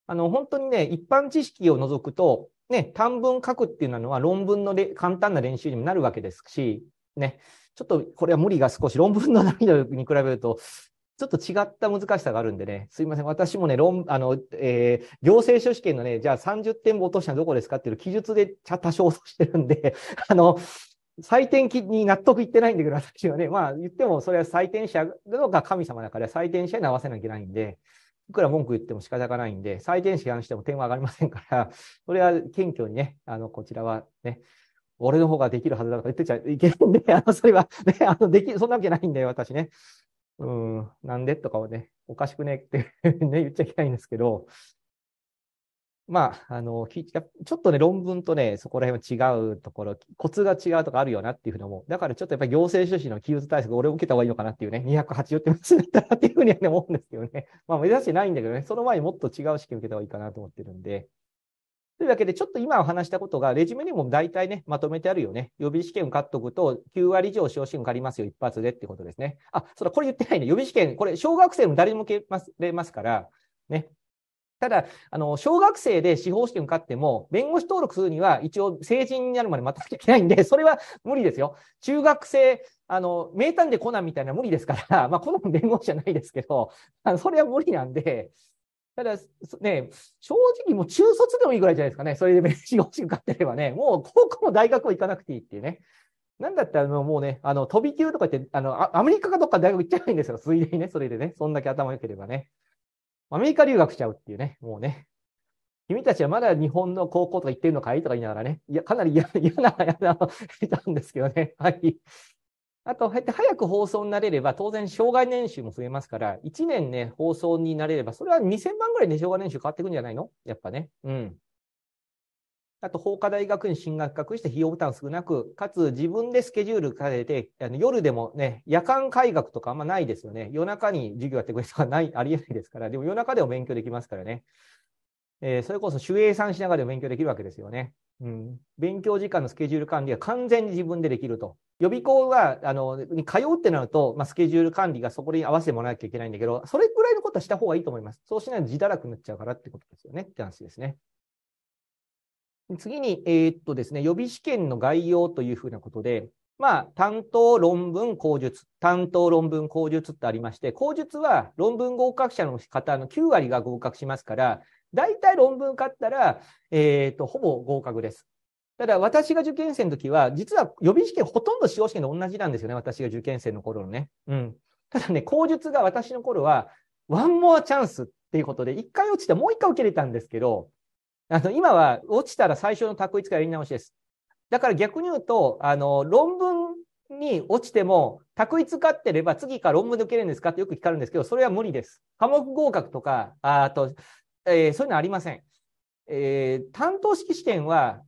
あの、本当にね、一般知識を除くと、ね、短文書くっていうのは論文の簡単な練習にもなるわけですし、ね、ちょっとこれは無理が少し論文の難易に比べるとちょっと違った難しさがあるんでね、すいません。私もね、論、あの、えー、行政書試験のね、じゃあ30点も落としたのどこですかっていう記述で多少落としてるんで、あの、採点に納得いってないんだけど、私はね、まあ言ってもそれは採点者が神様だから採点者に合わせなきゃいけないんで、いくら文句言っても仕方がないんで、採点者に関しても点は上がりませんから、それは謙虚にね、あの、こちらはね、俺の方ができるはずだとか言ってちゃいけないんで、あの、それは、ね、あの、でき、そんなわけないんだよ、私ね。うん、なんでとかはね、おかしくねって ね、言っちゃいけないんですけど、まあ、あの、ちょっとね、論文とね、そこら辺は違うところ、コツが違うとかあるよなっていうふうに思う。だからちょっとやっぱり行政書士の記述対策、俺を受けた方がいいのかなっていうね、280点ずつだったなっていうふうには、ね、思うんですけどね。まあ、目指してないんだけどね、その前にもっと違う試験受けた方がいいかなと思ってるんで、というわけで、ちょっと今お話したことが、レジュメにも大体ね、まとめてあるよね。予備試験受かっとくと、9割以上司法試験受かりますよ、一発でってことですね。あ、そら、これ言ってないね。予備試験、これ、小学生も誰でも受けますれますから、ね。ただ、あの、小学生で司法試験受かっても、弁護士登録するには、一応、成人になるまで待たなきゃいけないんで、それは無理ですよ。中学生、あの、名探偵コナンみたいな無理ですから、まあ、コナン弁護士じゃないですけど、あのそれは無理なんで、ただ、ね、正直もう中卒でもいいぐらいじゃないですかね。それで名刺が欲しく買ってればね、もう高校も大学も行かなくていいっていうね。なんだったらもうね、あの、飛び級とか言って、あの、アメリカかどっか大学行っちゃないんですよ。ついでにね、それでね。そんだけ頭良ければね。アメリカ留学しちゃうっていうね、もうね。君たちはまだ日本の高校とか行ってるのかいとか言いながらね。いや、かなり嫌な、嫌な、嫌な、いたんですけどね。はい。あと、早く放送になれれば、当然、障害年収も増えますから、1年ね、放送になれれば、それは2000万ぐらいね、障害年収変わってくんじゃないのやっぱね。うん。あと、法科大学に進学して費用負担少なく、かつ自分でスケジュール変えて、あの夜でもね、夜間開学とかあんまないですよね。夜中に授業やってくれるとかない、ありえないですから、でも夜中でも勉強できますからね。えー、それこそ主営さんしながら勉強できるわけですよね。うん。勉強時間のスケジュール管理は完全に自分でできると。予備校は、あの、に通うってなると、まあ、スケジュール管理がそこに合わせてもらわなきゃいけないんだけど、それぐらいのことはした方がいいと思います。そうしないと自堕落になっちゃうからってことですよねって話ですね。次に、えー、っとですね、予備試験の概要というふうなことで、まあ、担当論文口述、担当論文口述ってありまして、口述は論文合格者の方の9割が合格しますから、大体論文買ったら、えー、っと、ほぼ合格です。ただ私が受験生の時は、実は予備試験ほとんど司法試験と同じなんですよね。私が受験生の頃のね。うん。ただね、口述が私の頃は、ワンモアチャンスっていうことで、一回落ちてもう一回受けれたんですけど、あの、今は落ちたら最初の択一からやり直しです。だから逆に言うと、あの、論文に落ちても、択一かってれば次から論文で受けるんですかってよく聞かれるんですけど、それは無理です。科目合格とか、あと、えー、そういうのありません。えー、担当式試験は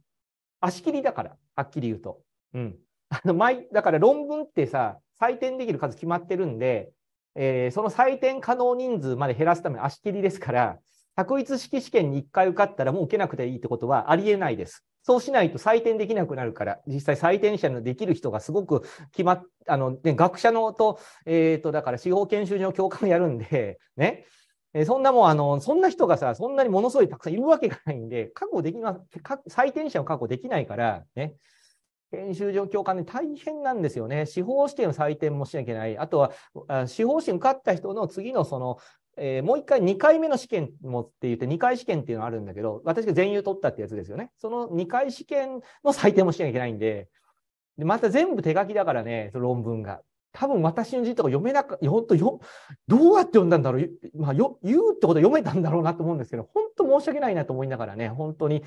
足切りだから、はっきり言うと。うん。あの、毎、だから論文ってさ、採点できる数決まってるんで、えー、その採点可能人数まで減らすための足切りですから、択一式試験に1回受かったらもう受けなくていいってことはありえないです。そうしないと採点できなくなるから、実際採点者のできる人がすごく決まっ、あの、ね、学者のと、えっ、ー、と、だから司法研修所の教官やるんで、ね、えそんなもうあの、そんな人がさ、そんなにものすごいたくさんいるわけがないんで、確保できな、採点者を確保できないから、ね、研修状況下ね、大変なんですよね。司法試験の採点もしなきゃいけない。あとは、司法試験受かった人の次のその、えー、もう一回、二回目の試験もって言って、二回試験っていうのがあるんだけど、私が全優取ったってやつですよね。その二回試験の採点もしなきゃいけないんで、でまた全部手書きだからね、その論文が。多分私の字とか読めなく、本当よ、どうやって読んだんだろう、まあ、よ言うってことは読めたんだろうなと思うんですけど、本当申し訳ないなと思いながらね、本当に、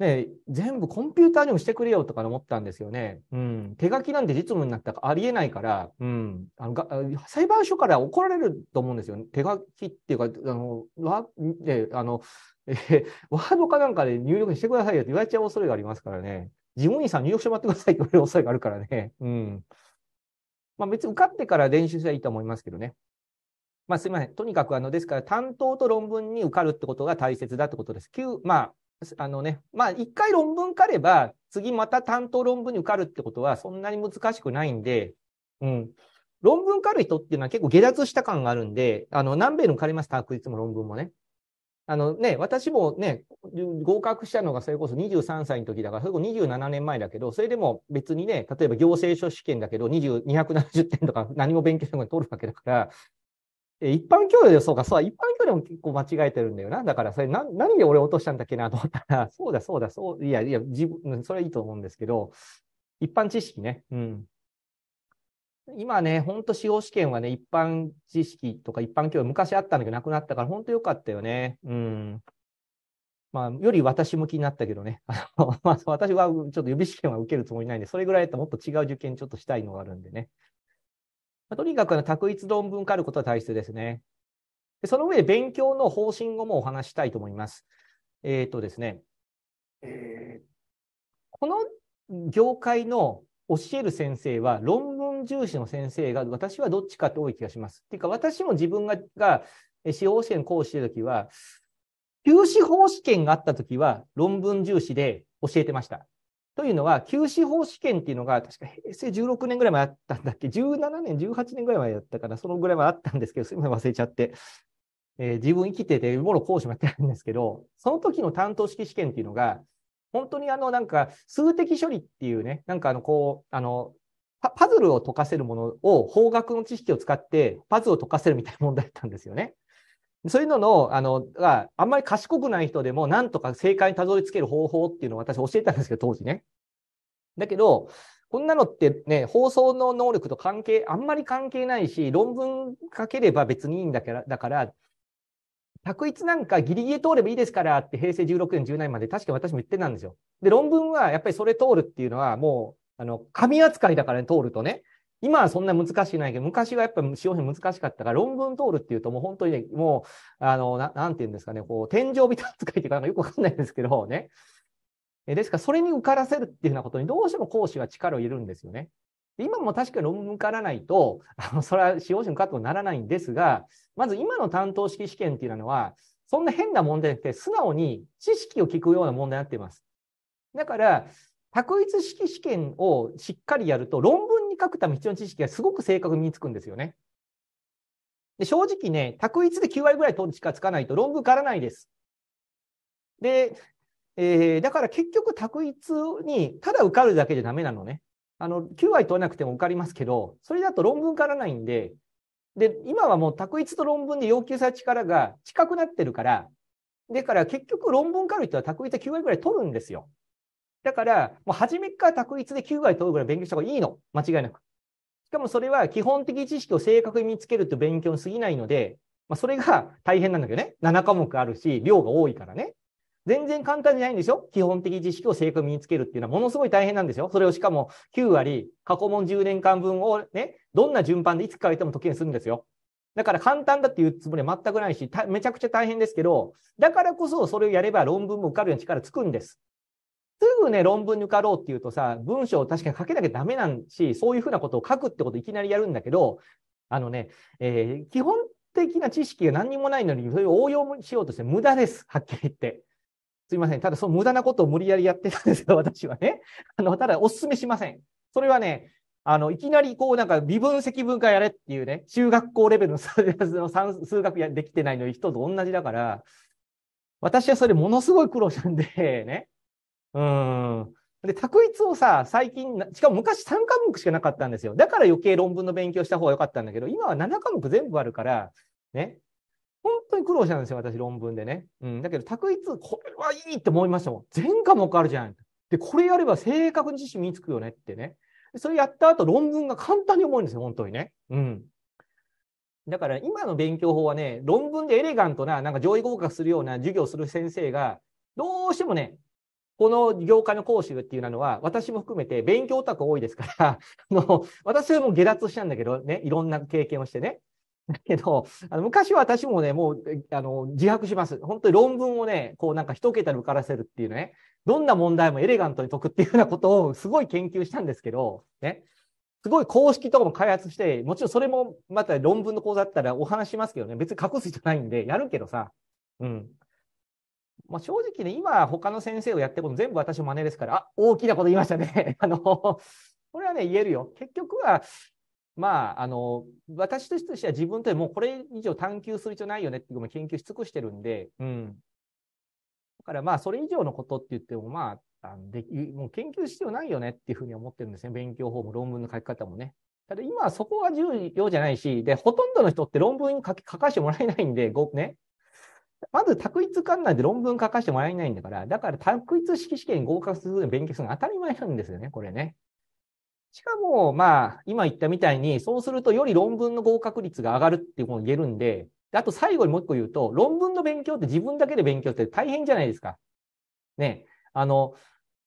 ね、全部コンピューターにもしてくれよとか思ったんですよね。うん。手書きなんて実務になったらありえないから、うん。あのが裁判所から怒られると思うんですよ、手書きっていうか、あの、わ、で、あの、えワードかなんかで入力してくださいよって言われちゃう恐れがありますからね。事務員さん入力してもらってくださいって言われる恐れがあるからね。うん。まあ、別に受かってから練習すればいいと思いますけどね。まあ、すみません。とにかく、あの、ですから、担当と論文に受かるってことが大切だってことです。9、まあ、あのね、まあ、一回論文かれば、次また担当論文に受かるってことは、そんなに難しくないんで、うん。論文かる人っていうのは結構下脱した感があるんで、あの、何べん受かります、確率も論文もね。あのね、私もね、合格したのがそれこそ23歳の時だから、それこそ27年前だけど、それでも別にね、例えば行政書試験だけど、2 7 0点とか何も勉強しても取るわけだから、一般教養でそうか、そう、一般教養も結構間違えてるんだよな。だから、それな、何で俺落としたんだっけなと思ったら、そうだ、そうだ、そう、いや、いや、自分、それはいいと思うんですけど、一般知識ね。うん。今ね、ほんと司法試験はね、一般知識とか一般教養昔あったんだけどなくなったから、ほんとよかったよね。うん。まあ、より私向きになったけどね。あの、まあ、私はちょっと予備試験は受けるつもりないんで、それぐらいだらもっと違う受験ちょっとしたいのがあるんでね。まあ、とにかく、ね、択一論文化あることは大切ですね。でその上で勉強の方針をもお話したいと思います。えっ、とですね、えー、この業界の教える先生は論文重視の先生が私はどっちかって多い気がします。っていうか私も自分がが司法試験講師してるときは、旧司法試験があったときは論文重視で教えてました。というのは、旧司法試験っていうのが、確か平成16年ぐらい前あったんだっけ、17年、18年ぐらい前だったから、そのぐらい前あったんですけど、すみません、忘れちゃって。えー、自分生きてて、もろ講師もやってないんですけど、その時の担当式試験っていうのが、本当にあのなんか数的処理っていうね、なんかあのこう、あのパズルを解かせるものを方角の知識を使ってパズルを解かせるみたいな問題だったんですよね。そういうのの、あの、あんまり賢くない人でもなんとか正解にたどり着ける方法っていうのを私教えたんですけど、当時ね。だけど、こんなのってね、放送の能力と関係、あんまり関係ないし、論文書ければ別にいいんだから、だから、択一なんかギリギリ通ればいいですからって平成16年17年まで確か私も言ってたんですよ。で、論文はやっぱりそれ通るっていうのはもう、あの、紙扱いだから、ね、通るとね、今はそんな難しいないけど、昔はやっぱり使用費難しかったから、論文通るっていうともう本当にね、もう、あの、ななんていうんですかね、こう、天井人扱いっていうかなんかよくわかんないですけどね。ですから、それに受からせるっていうようなことにどうしても講師は力を入れるんですよね。今も確か論文受からないと、あのそれは使用者の確保にならないんですが、まず今の担当式試験っていうのは、そんな変な問題じゃなくて、素直に知識を聞くような問題になっています。だから、択一式試験をしっかりやると、論文に書くため必要な知識がすごく正確に身につくんですよね。で正直ね、択一で9割ぐらい取るしかつかないと論文受からないです。で、えー、だから結局択一にただ受かるだけじゃダメなのね。あの、9割取れなくても受かりますけど、それだと論文からないんで、で、今はもう択一と論文で要求された力が近くなってるから、だから結局論文から言ったら択一は9割ぐらい取るんですよ。だから、もう初めから択一で9割取るぐらい勉強した方がいいの。間違いなく。しかもそれは基本的知識を正確に見つけると勉強に過ぎないので、まあ、それが大変なんだけどね。7科目あるし、量が多いからね。全然簡単じゃないんですよ。基本的知識を正確に身につけるっていうのはものすごい大変なんですよ。それをしかも9割、過去問10年間分をね、どんな順番でいつ書いても時にするんですよ。だから簡単だっていうつもりは全くないし、めちゃくちゃ大変ですけど、だからこそそれをやれば論文も受かるように力つくんです。すぐね、論文に受かろうっていうとさ、文章を確かに書けなきゃダメなんし、そういうふうなことを書くってことをいきなりやるんだけど、あのね、えー、基本的な知識が何にもないのに、それを応用しようとして無駄です。はっきり言って。すいません。ただ、その無駄なことを無理やりやってたんですよ、私はね。あの、ただ、お勧めしません。それはね、あの、いきなりこうなんか微分積分化やれっていうね、中学校レベルの算数学やできてないのに人と同じだから、私はそれものすごい苦労したんで、ね。うん。で、択一をさ、最近、しかも昔3科目しかなかったんですよ。だから余計論文の勉強した方が良かったんだけど、今は7科目全部あるから、ね。本当に苦労したんですよ、私、論文でね。うん、だけど、択一、これはいいって思いましたもん。全科目あるじゃん。で、これやれば正確に知識身につくよねってね。それやった後、論文が簡単に思うんですよ、本当にね。うん。だから、今の勉強法はね、論文でエレガントな、なんか上位合格するような授業をする先生が、どうしてもね、この業界の講習っていうのは、私も含めて勉強オタク多いですから、あの、私はもう下脱したんだけどね、いろんな経験をしてね。だけど、あの昔は私もね、もうあの自白します。本当に論文をね、こうなんか一桁で受からせるっていうね、どんな問題もエレガントに解くっていうようなことをすごい研究したんですけど、ね、すごい公式とかも開発して、もちろんそれもまた論文の講座だったらお話しますけどね、別に隠す人ないんで、やるけどさ、うん。まあ、正直ね、今他の先生をやっても全部私の真似ですから、あ、大きなこと言いましたね。あの、これはね、言えるよ。結局は、まあ、あの、私としては自分ってもうこれ以上探求する必要ないよねっていうのも研究し尽くしてるんで、うん。だからまあ、それ以上のことって言っても、まあ、あでもう研究必要ないよねっていうふうに思ってるんですね。勉強法も論文の書き方もね。ただ今はそこは重要じゃないし、で、ほとんどの人って論文書き書かせてもらえないんで、ご、ね。まず、択一観覧で論文書かせてもらえないんだから、だから、択一式試験合格する勉強するのは当たり前なんですよね、これね。しかも、まあ、今言ったみたいに、そうするとより論文の合格率が上がるっていうことを言えるんで、あと最後にもう一個言うと、論文の勉強って自分だけで勉強って大変じゃないですか。ね。あの、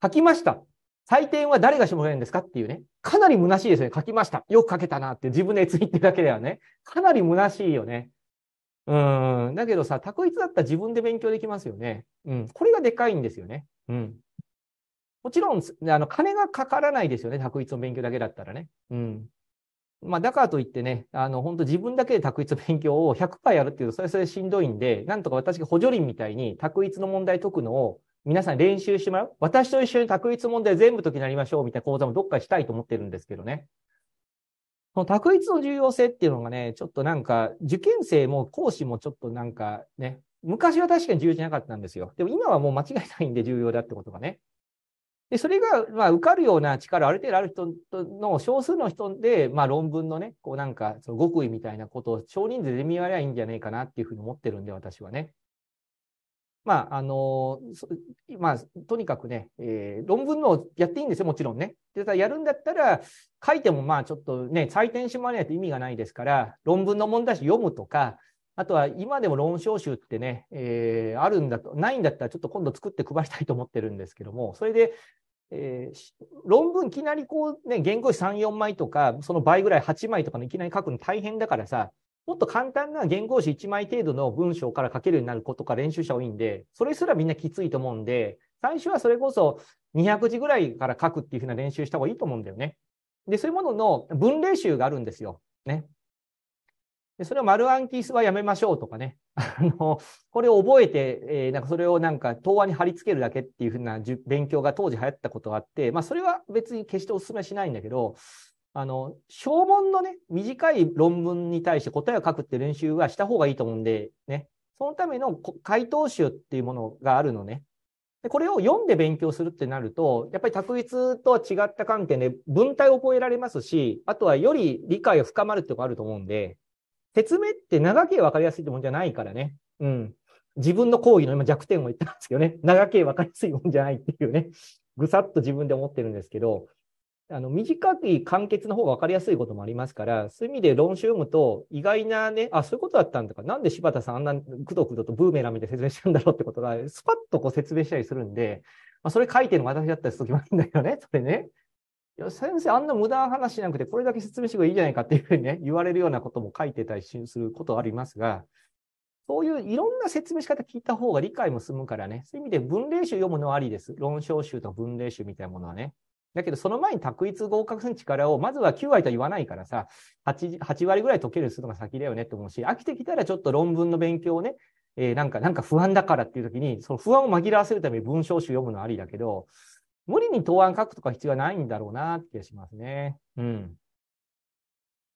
書きました。採点は誰がしてもらえるんですかっていうね。かなり虚しいですね。書きました。よく書けたなって自分でツイッターだけではね。かなり虚しいよね。うん。だけどさ、卓一だったら自分で勉強できますよね。うん。これがでかいんですよね。うん。もちろん、あの、金がかからないですよね。択一の勉強だけだったらね。うん。まあ、だからといってね、あの、本当自分だけで択一の勉強を100%やるっていうと、それそれしんどいんで、なんとか私が補助輪みたいに択一の問題解くのを皆さん練習してもらう。私と一緒に択一問題全部解きなりましょうみたいな講座もどっかしたいと思ってるんですけどね。この択一の重要性っていうのがね、ちょっとなんか、受験生も講師もちょっとなんかね、昔は確かに重要じゃなかったんですよ。でも今はもう間違いないんで重要だってことがね。で、それが、まあ、受かるような力、ある程度ある人の少数の人で、まあ、論文のね、こうなんか、その極意みたいなことを少人数で見れゃいいんじゃないかなっていうふうに思ってるんで、私はね。まあ、あの、まあ、とにかくね、えー、論文のやっていいんですよ、もちろんね。で、やるんだったら、書いてもまあ、ちょっとね、採点しまらわないと意味がないですから、論文の問題集読むとか、あとは今でも論証集ってね、えー、あるんだと、ないんだったらちょっと今度作って配りたいと思ってるんですけども、それで、えー、論文いきなりこうね、原稿紙3、4枚とか、その倍ぐらい8枚とかのいきなり書くの大変だからさ、もっと簡単な原稿紙1枚程度の文章から書けるようになることか練習者多いんで、それすらみんなきついと思うんで、最初はそれこそ200字ぐらいから書くっていうふうな練習した方がいいと思うんだよね。で、そういうものの文例集があるんですよ。ね。でそれを丸暗記はやめましょうとかね。あの、これを覚えて、えー、なんかそれをなんか答案に貼り付けるだけっていうふうな勉強が当時流行ったことがあって、まあそれは別に決してお勧めしないんだけど、あの、小問のね、短い論文に対して答えを書くって練習はした方がいいと思うんで、ね。そのための回答集っていうものがあるのね。でこれを読んで勉強するってなると、やっぱり択一とは違った観点で文体を覚えられますし、あとはより理解が深まるってことがあると思うんで、説明って長けれ分かりやすいってもんじゃないからね。うん。自分の行為の今弱点を言ったんですけどね、長けれ分かりやすいもんじゃないっていうね、ぐさっと自分で思ってるんですけど、あの短い簡潔の方が分かりやすいこともありますから、そういう意味で論集読むと、意外なね、あ、そういうことだったんだか、なんで柴田さんあんなくどくどとブーメランみたい説明してるんだろうってことが、スパッとこう説明したりするんで、まあ、それ書いてるの私だったりするときもあるんだけどね、それね。いや先生、あんな無駄話じゃなくて、これだけ説明してもいいじゃないかっていうふうにね、言われるようなことも書いてたりすることありますが、そういういろんな説明し方聞いた方が理解も済むからね、そういう意味で文例集読むのはありです。論証集と文例集みたいなものはね。だけど、その前に択一合格する力を、まずは9割とは言わないからさ8、8, 割ぐらい解けるするのが先だよねって思うし、飽きてきたらちょっと論文の勉強をね、えー、なんか、なんか不安だからっていう時に、その不安を紛らわせるために文章集読むのはありだけど、無理に答案書くとか必要はないんだろうなって気がしますね。うん。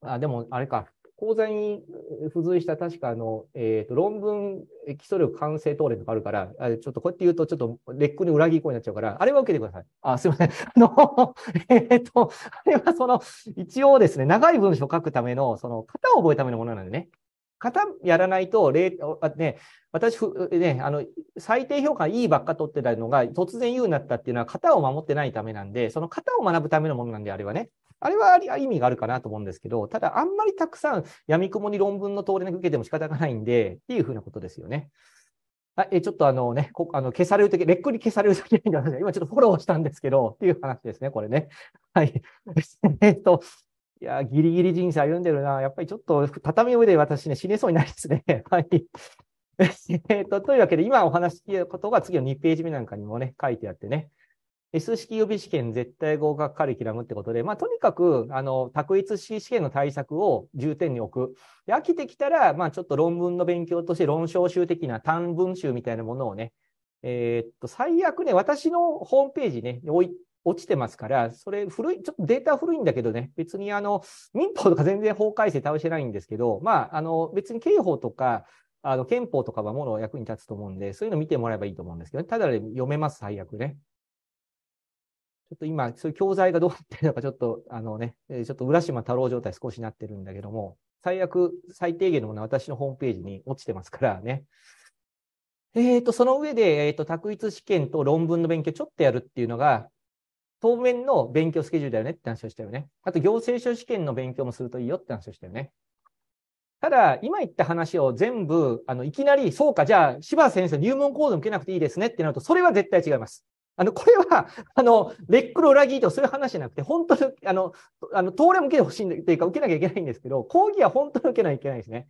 あ、でも、あれか。講座に付随した確かあの、えっ、ー、と、論文基礎力完成答練とかあるから、ちょっとこうやって言うとちょっと劣行に裏切り行になっちゃうから、あれは受けてください。あ、すいません。あの、えっ、ー、と、あれはその、一応ですね、長い文章を書くための、その、型を覚えるためのものなんでね。型やらないと、ね、私、ね、あの、最低評価いいばっか取ってたのが、突然言うなったっていうのは、型を守ってないためなんで、その型を学ぶためのものなんで、あれはね。あれは意味があるかなと思うんですけど、ただ、あんまりたくさん闇雲に論文の通りなく受けても仕方がないんで、っていうふうなことですよね。はい、え、ちょっとあのね、こあの消されるとき、レックに消されるときないんだ今ちょっとフォローしたんですけど、っていう話ですね、これね。はい。えっと、いや、ギリギリ人生歩んでるな。やっぱりちょっと畳上で私ね、死ねそうになりですね。はい。えっと、というわけで、今お話ししたことが次の2ページ目なんかにもね、書いてあってね。S 式予備試験絶対合格カリキュラムってことで、まあ、とにかく、あの、択一試験の対策を重点に置く。で、飽きてきたら、まあ、ちょっと論文の勉強として論証集的な短文集みたいなものをね、えー、っと、最悪ね、私のホームページね、置い落ちてますから、それ古い、ちょっとデータ古いんだけどね、別にあの、民法とか全然法改正倒してないんですけど、まあ、あの、別に刑法とか、あの、憲法とかはもの役に立つと思うんで、そういうの見てもらえばいいと思うんですけど、ね、ただで読めます、最悪ね。ちょっと今、そういう教材がどうなってるのか、ちょっと、あのね、ちょっと浦島太郎状態少しなってるんだけども、最悪、最低限のものは私のホームページに落ちてますからね。えっ、ー、と、その上で、えっ、ー、と、択一試験と論文の勉強ちょっとやるっていうのが、当面の勉強スケジュールだよねって話をしたよね。あと行政書試験の勉強もするといいよって話をしたよね。ただ、今言った話を全部、あの、いきなり、そうか、じゃあ、柴先生入門講座受けなくていいですねってなると、それは絶対違います。あの、これは、あの、レックの裏切りとそういう話じゃなくて、本当に、あの、あの、通れも受けてほしいというか、受けなきゃいけないんですけど、講義は本当に受けなきゃいけないですね。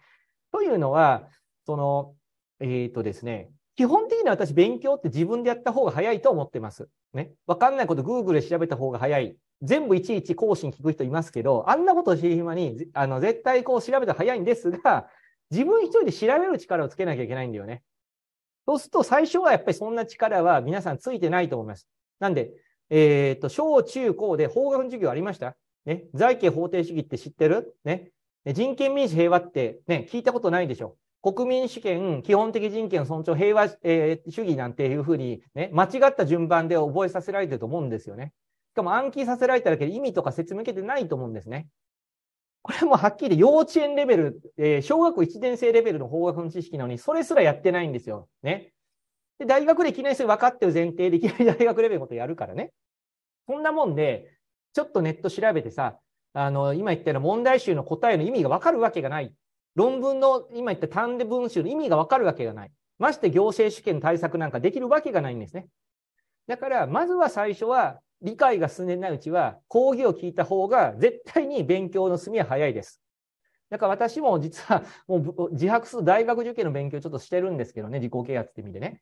というのは、その、えっ、ー、とですね、基本的には私、勉強って自分でやった方が早いと思ってます。ね。わかんないこと Google で調べた方が早い。全部いちいち更新聞く人いますけど、あんなことして、暇に、あの、絶対こう調べたら早いんですが、自分一人で調べる力をつけなきゃいけないんだよね。そうすると、最初はやっぱりそんな力は皆さんついてないと思います。なんで、えっ、ー、と、小中高で法学の授業ありましたね。財形法定主義って知ってるね。人権民主平和ってね、聞いたことないでしょ。国民主権、基本的人権尊重、平和、えー、主義なんていうふうに、ね、間違った順番で覚えさせられてると思うんですよね。しかも暗記させられただけで意味とか説明受けてないと思うんですね。これもはっきり幼稚園レベル、えー、小学校1年生レベルの法学の知識なのに、それすらやってないんですよ。ね。で、大学でいきなりそれ分かってる前提でいきなり大学レベルのことやるからね。そんなもんで、ちょっとネット調べてさ、あの、今言ったような問題集の答えの意味が分かるわけがない論文の今言った単で文集の意味がわかるわけがない。まして行政主権対策なんかできるわけがないんですね。だから、まずは最初は理解が進んでないうちは、講義を聞いた方が絶対に勉強の進みは早いです。だから私も実はもう自白する大学受験の勉強ちょっとしてるんですけどね、自己啓発って意味でね。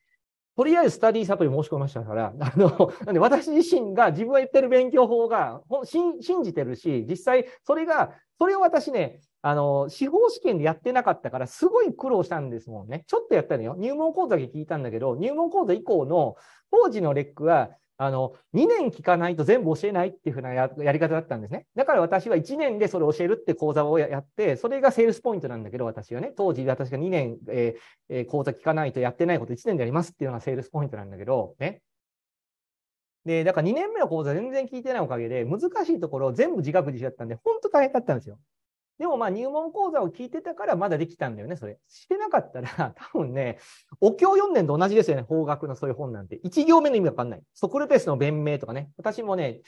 とりあえずスタディサプリ申し込みましたから、あの、なんで私自身が自分が言ってる勉強法が信じてるし、実際それがそれを私ね、あの、司法試験でやってなかったから、すごい苦労したんですもんね。ちょっとやったのよ。入門講座だけ聞いたんだけど、入門講座以降の当時のレックは、あの、2年聞かないと全部教えないっていうふうなやり方だったんですね。だから私は1年でそれを教えるって講座をやって、それがセールスポイントなんだけど、私はね、当時私が2年、えー、講座聞かないとやってないこと1年でやりますっていうのがセールスポイントなんだけど、ね。で、だから2年目の講座全然聞いてないおかげで、難しいところを全部自学自習だったんで、ほんと大変だったんですよ。でもまあ入門講座を聞いてたからまだできたんだよね、それ。してなかったら、多分ね、お経4年と同じですよね、法学のそういう本なんて。1行目の意味わかんない。ソクルテスの弁明とかね。私もね、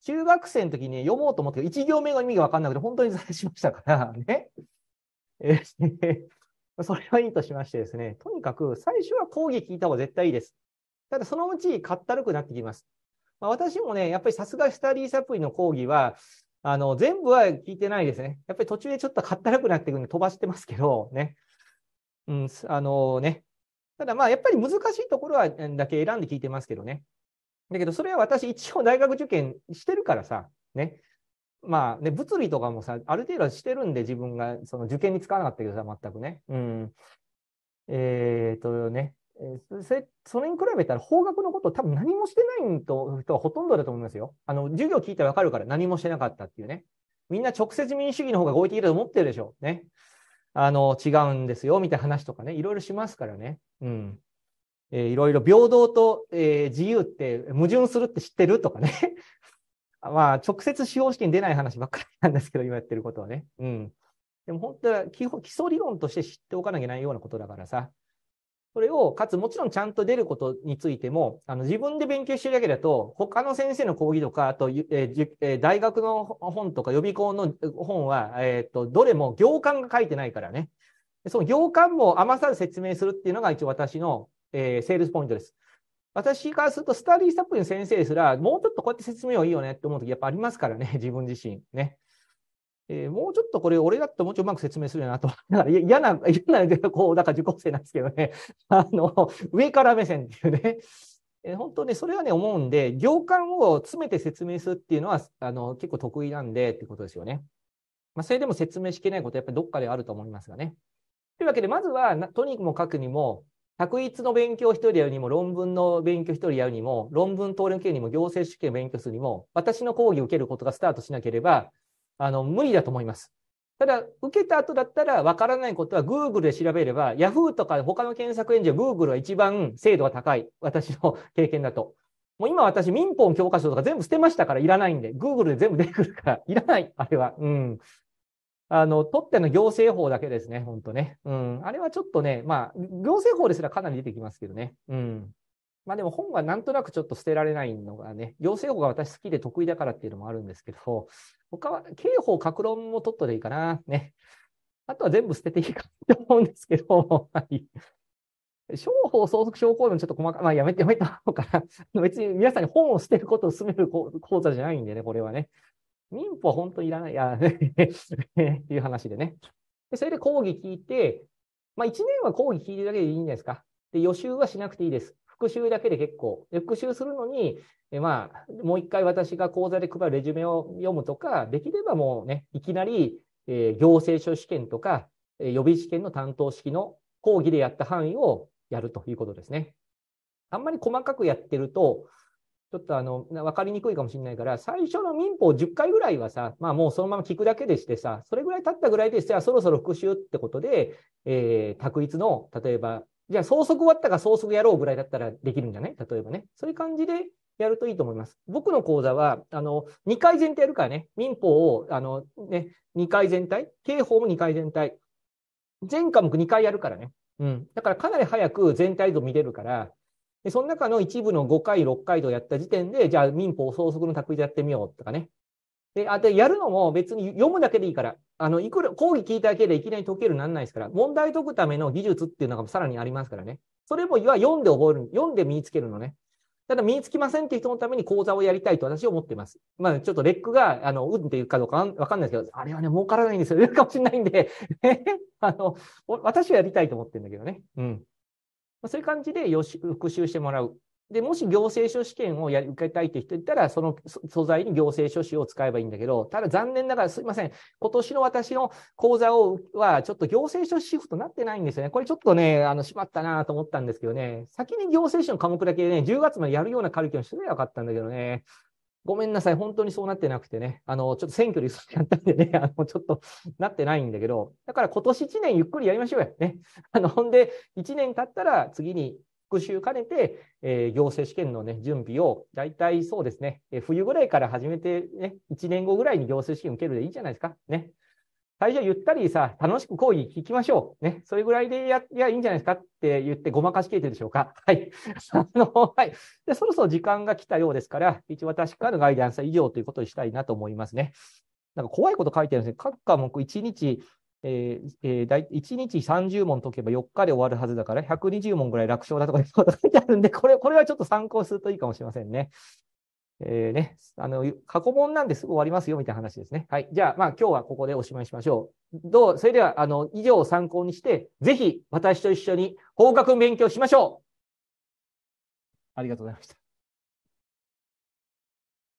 中学生の時に、読もうと思って、1行目の意味がわかんなくて、本当に挫折しましたから ね。え それはいいとしましてですね、とにかく最初は講義聞いた方が絶対いいです。ただそのうち、かったるくなってきます。まあ、私もね、やっぱりさすがスタディサプリの講義は、あの、全部は聞いてないですね。やっぱり途中でちょっとかったらくなってくるんで飛ばしてますけど、ね。うん、あのね。ただまあ、やっぱり難しいところはだけ選んで聞いてますけどね。だけど、それは私一応大学受験してるからさ、ね。まあね、物理とかもさ、ある程度はしてるんで、自分がその受験に使わなかったけどさ、全くね。うん。えー、っとね。えそれに比べたら法学のこと多分何もしてない人はほとんどだと思いますよ。あの、授業聞いたらわかるから何もしてなかったっていうね。みんな直接民主主義の方が合意的だと思ってるでしょう。ね。あの、違うんですよ、みたいな話とかね、いろいろしますからね。うん。えー、いろいろ平等と、えー、自由って矛盾するって知ってるとかね。まあ、直接司法試験出ない話ばっかりなんですけど、今やってることはね。うん。でも本当は基礎理論として知っておかなきゃいけないようなことだからさ。それを、かつもちろんちゃんと出ることについても、あの自分で勉強してるだけだと、他の先生の講義とか、あと、えー、大学の本とか予備校の本は、えっ、と、どれも行間が書いてないからね。その行間も余さず説明するっていうのが一応私の、えー、セールスポイントです。私からすると、スタディサプの先生すら、もうちょっとこうやって説明はいいよねって思う時やっぱありますからね、自分自身ね。えー、もうちょっとこれ、俺だってもうちょいうまく説明するよなと。だから嫌な、嫌な、こう、だから受講生なんですけどね。あの、上から目線っていうね。えー、本当ね、それはね、思うんで、行間を詰めて説明するっていうのは、あの、結構得意なんで、ってことですよね。まあ、それでも説明しきれないこと、やっぱりどっかであると思いますがね。というわけで、まずは、とにもかくにも、択一の勉強一人やるにも、論文の勉強一人やるにも、論文討論系にも、行政主権を勉強するにも、私の講義を受けることがスタートしなければ、あの、無理だと思います。ただ、受けた後だったらわからないことは Google で調べれば、Yahoo とか他の検索エンジン、Google は一番精度が高い。私の経験だと。もう今私民法の教科書とか全部捨てましたからいらないんで、Google で全部出てくるから、いらない。あれは。うん。あの、取っての行政法だけですね、本当ね。うん。あれはちょっとね、まあ、行政法ですらかなり出てきますけどね。うん。まあでも本はなんとなくちょっと捨てられないのがね、行政法が私好きで得意だからっていうのもあるんですけど、他は、刑法、格論も取っとでいいかな。ね。あとは全部捨てていいかと思うんですけど、はい。商法相続商法群ちょっと細かい、まあやめて、やめたいかな。別に皆さんに本を捨てることを進める講座じゃないんでね、これはね。民法本当にいらない、いや、いう話でね。それで講義聞いて、まあ1年は講義聞いてるだけでいいんじゃないですか。で、予習はしなくていいです。復習だけで結構。復習するのに、えまあ、もう一回私が講座で配るレジュメを読むとか、できればもうね、いきなり、えー、行政書試験とか、え予備試験の担当式の講義でやった範囲をやるということですね。あんまり細かくやってると、ちょっとあの、わかりにくいかもしれないから、最初の民法10回ぐらいはさ、まあもうそのまま聞くだけでしてさ、それぐらい経ったぐらいでしらそろそろ復習ってことで、えー、択一の、例えばじゃあ早速終わったか早速やろうぐらいだったらできるんじゃない例えばね。そういう感じでやるといいと思います。僕の講座は、あの、2回全体やるからね、民法を、あの、ね、2回全体、刑法も2回全体、全科目2回やるからね。うん。だからかなり早く全体像見れるから、でその中の一部の5回、6回とやった時点で、じゃあ民法を早速の卓でやってみようとかね。で、あとやるのも別に読むだけでいいから、あの、いくら、講義聞いただけでいきなり解けるなんないですから、問題解くための技術っていうのがさらにありますからね。それも、いわ読んで覚える、読んで身につけるのね。ただ身につきませんって人のために講座をやりたいと私は思ってます。まあちょっとレックが、あの、うんっていうかどうかわかんないですけど、あれはね、儲からないんですよ。言るかもしれないんで あの、私はやりたいと思ってるんだけどね。うん。まあ、そういう感じで予習、復習してもらう。で、もし行政書試験をやり受けたいって人いたら、その素材に行政書士を使えばいいんだけど、ただ残念ながらすいません。今年の私の講座をは、ちょっと行政書士シフトなってないんですよね。これちょっとね、あの、しまったなと思ったんですけどね。先に行政書の科目だけでね、10月までやるようなカルキュラムしてればよかったんだけどね。ごめんなさい。本当にそうなってなくてね。あの、ちょっと選挙でやったんでね、あの、ちょっとなってないんだけど。だから今年1年ゆっくりやりましょうや。ね。あの、ほんで、1年経ったら次に復習兼ねて、えー、行政試験の、ね、準備を、大体そうですね、えー、冬ぐらいから始めて、ね、1年後ぐらいに行政試験受けるでいいじゃないですか。ね。最初はゆったりさ、楽しく講義聞きましょう。ね。それぐらいでや、いや、いいんじゃないですかって言ってごまかしきれてるでしょうか。はい。あの、はい。で、そろそろ時間が来たようですから、一応私からのガイダンスは以上ということにしたいなと思いますね。なんか怖いこと書いてあるんですね。各科目1日えーえー、だい1日30問解けば4日で終わるはずだから、120問ぐらい楽勝だとかいう書いてあるんで、これこれはちょっと参考するといいかもしれませんね。えー、ね、あの、過去問なんですぐ終わりますよ、みたいな話ですね。はい。じゃあ、まあ、今日はここでおしまいしましょう。どう、それでは、あの、以上を参考にして、ぜひ、私と一緒に、法学勉強しましょうありがとうございました。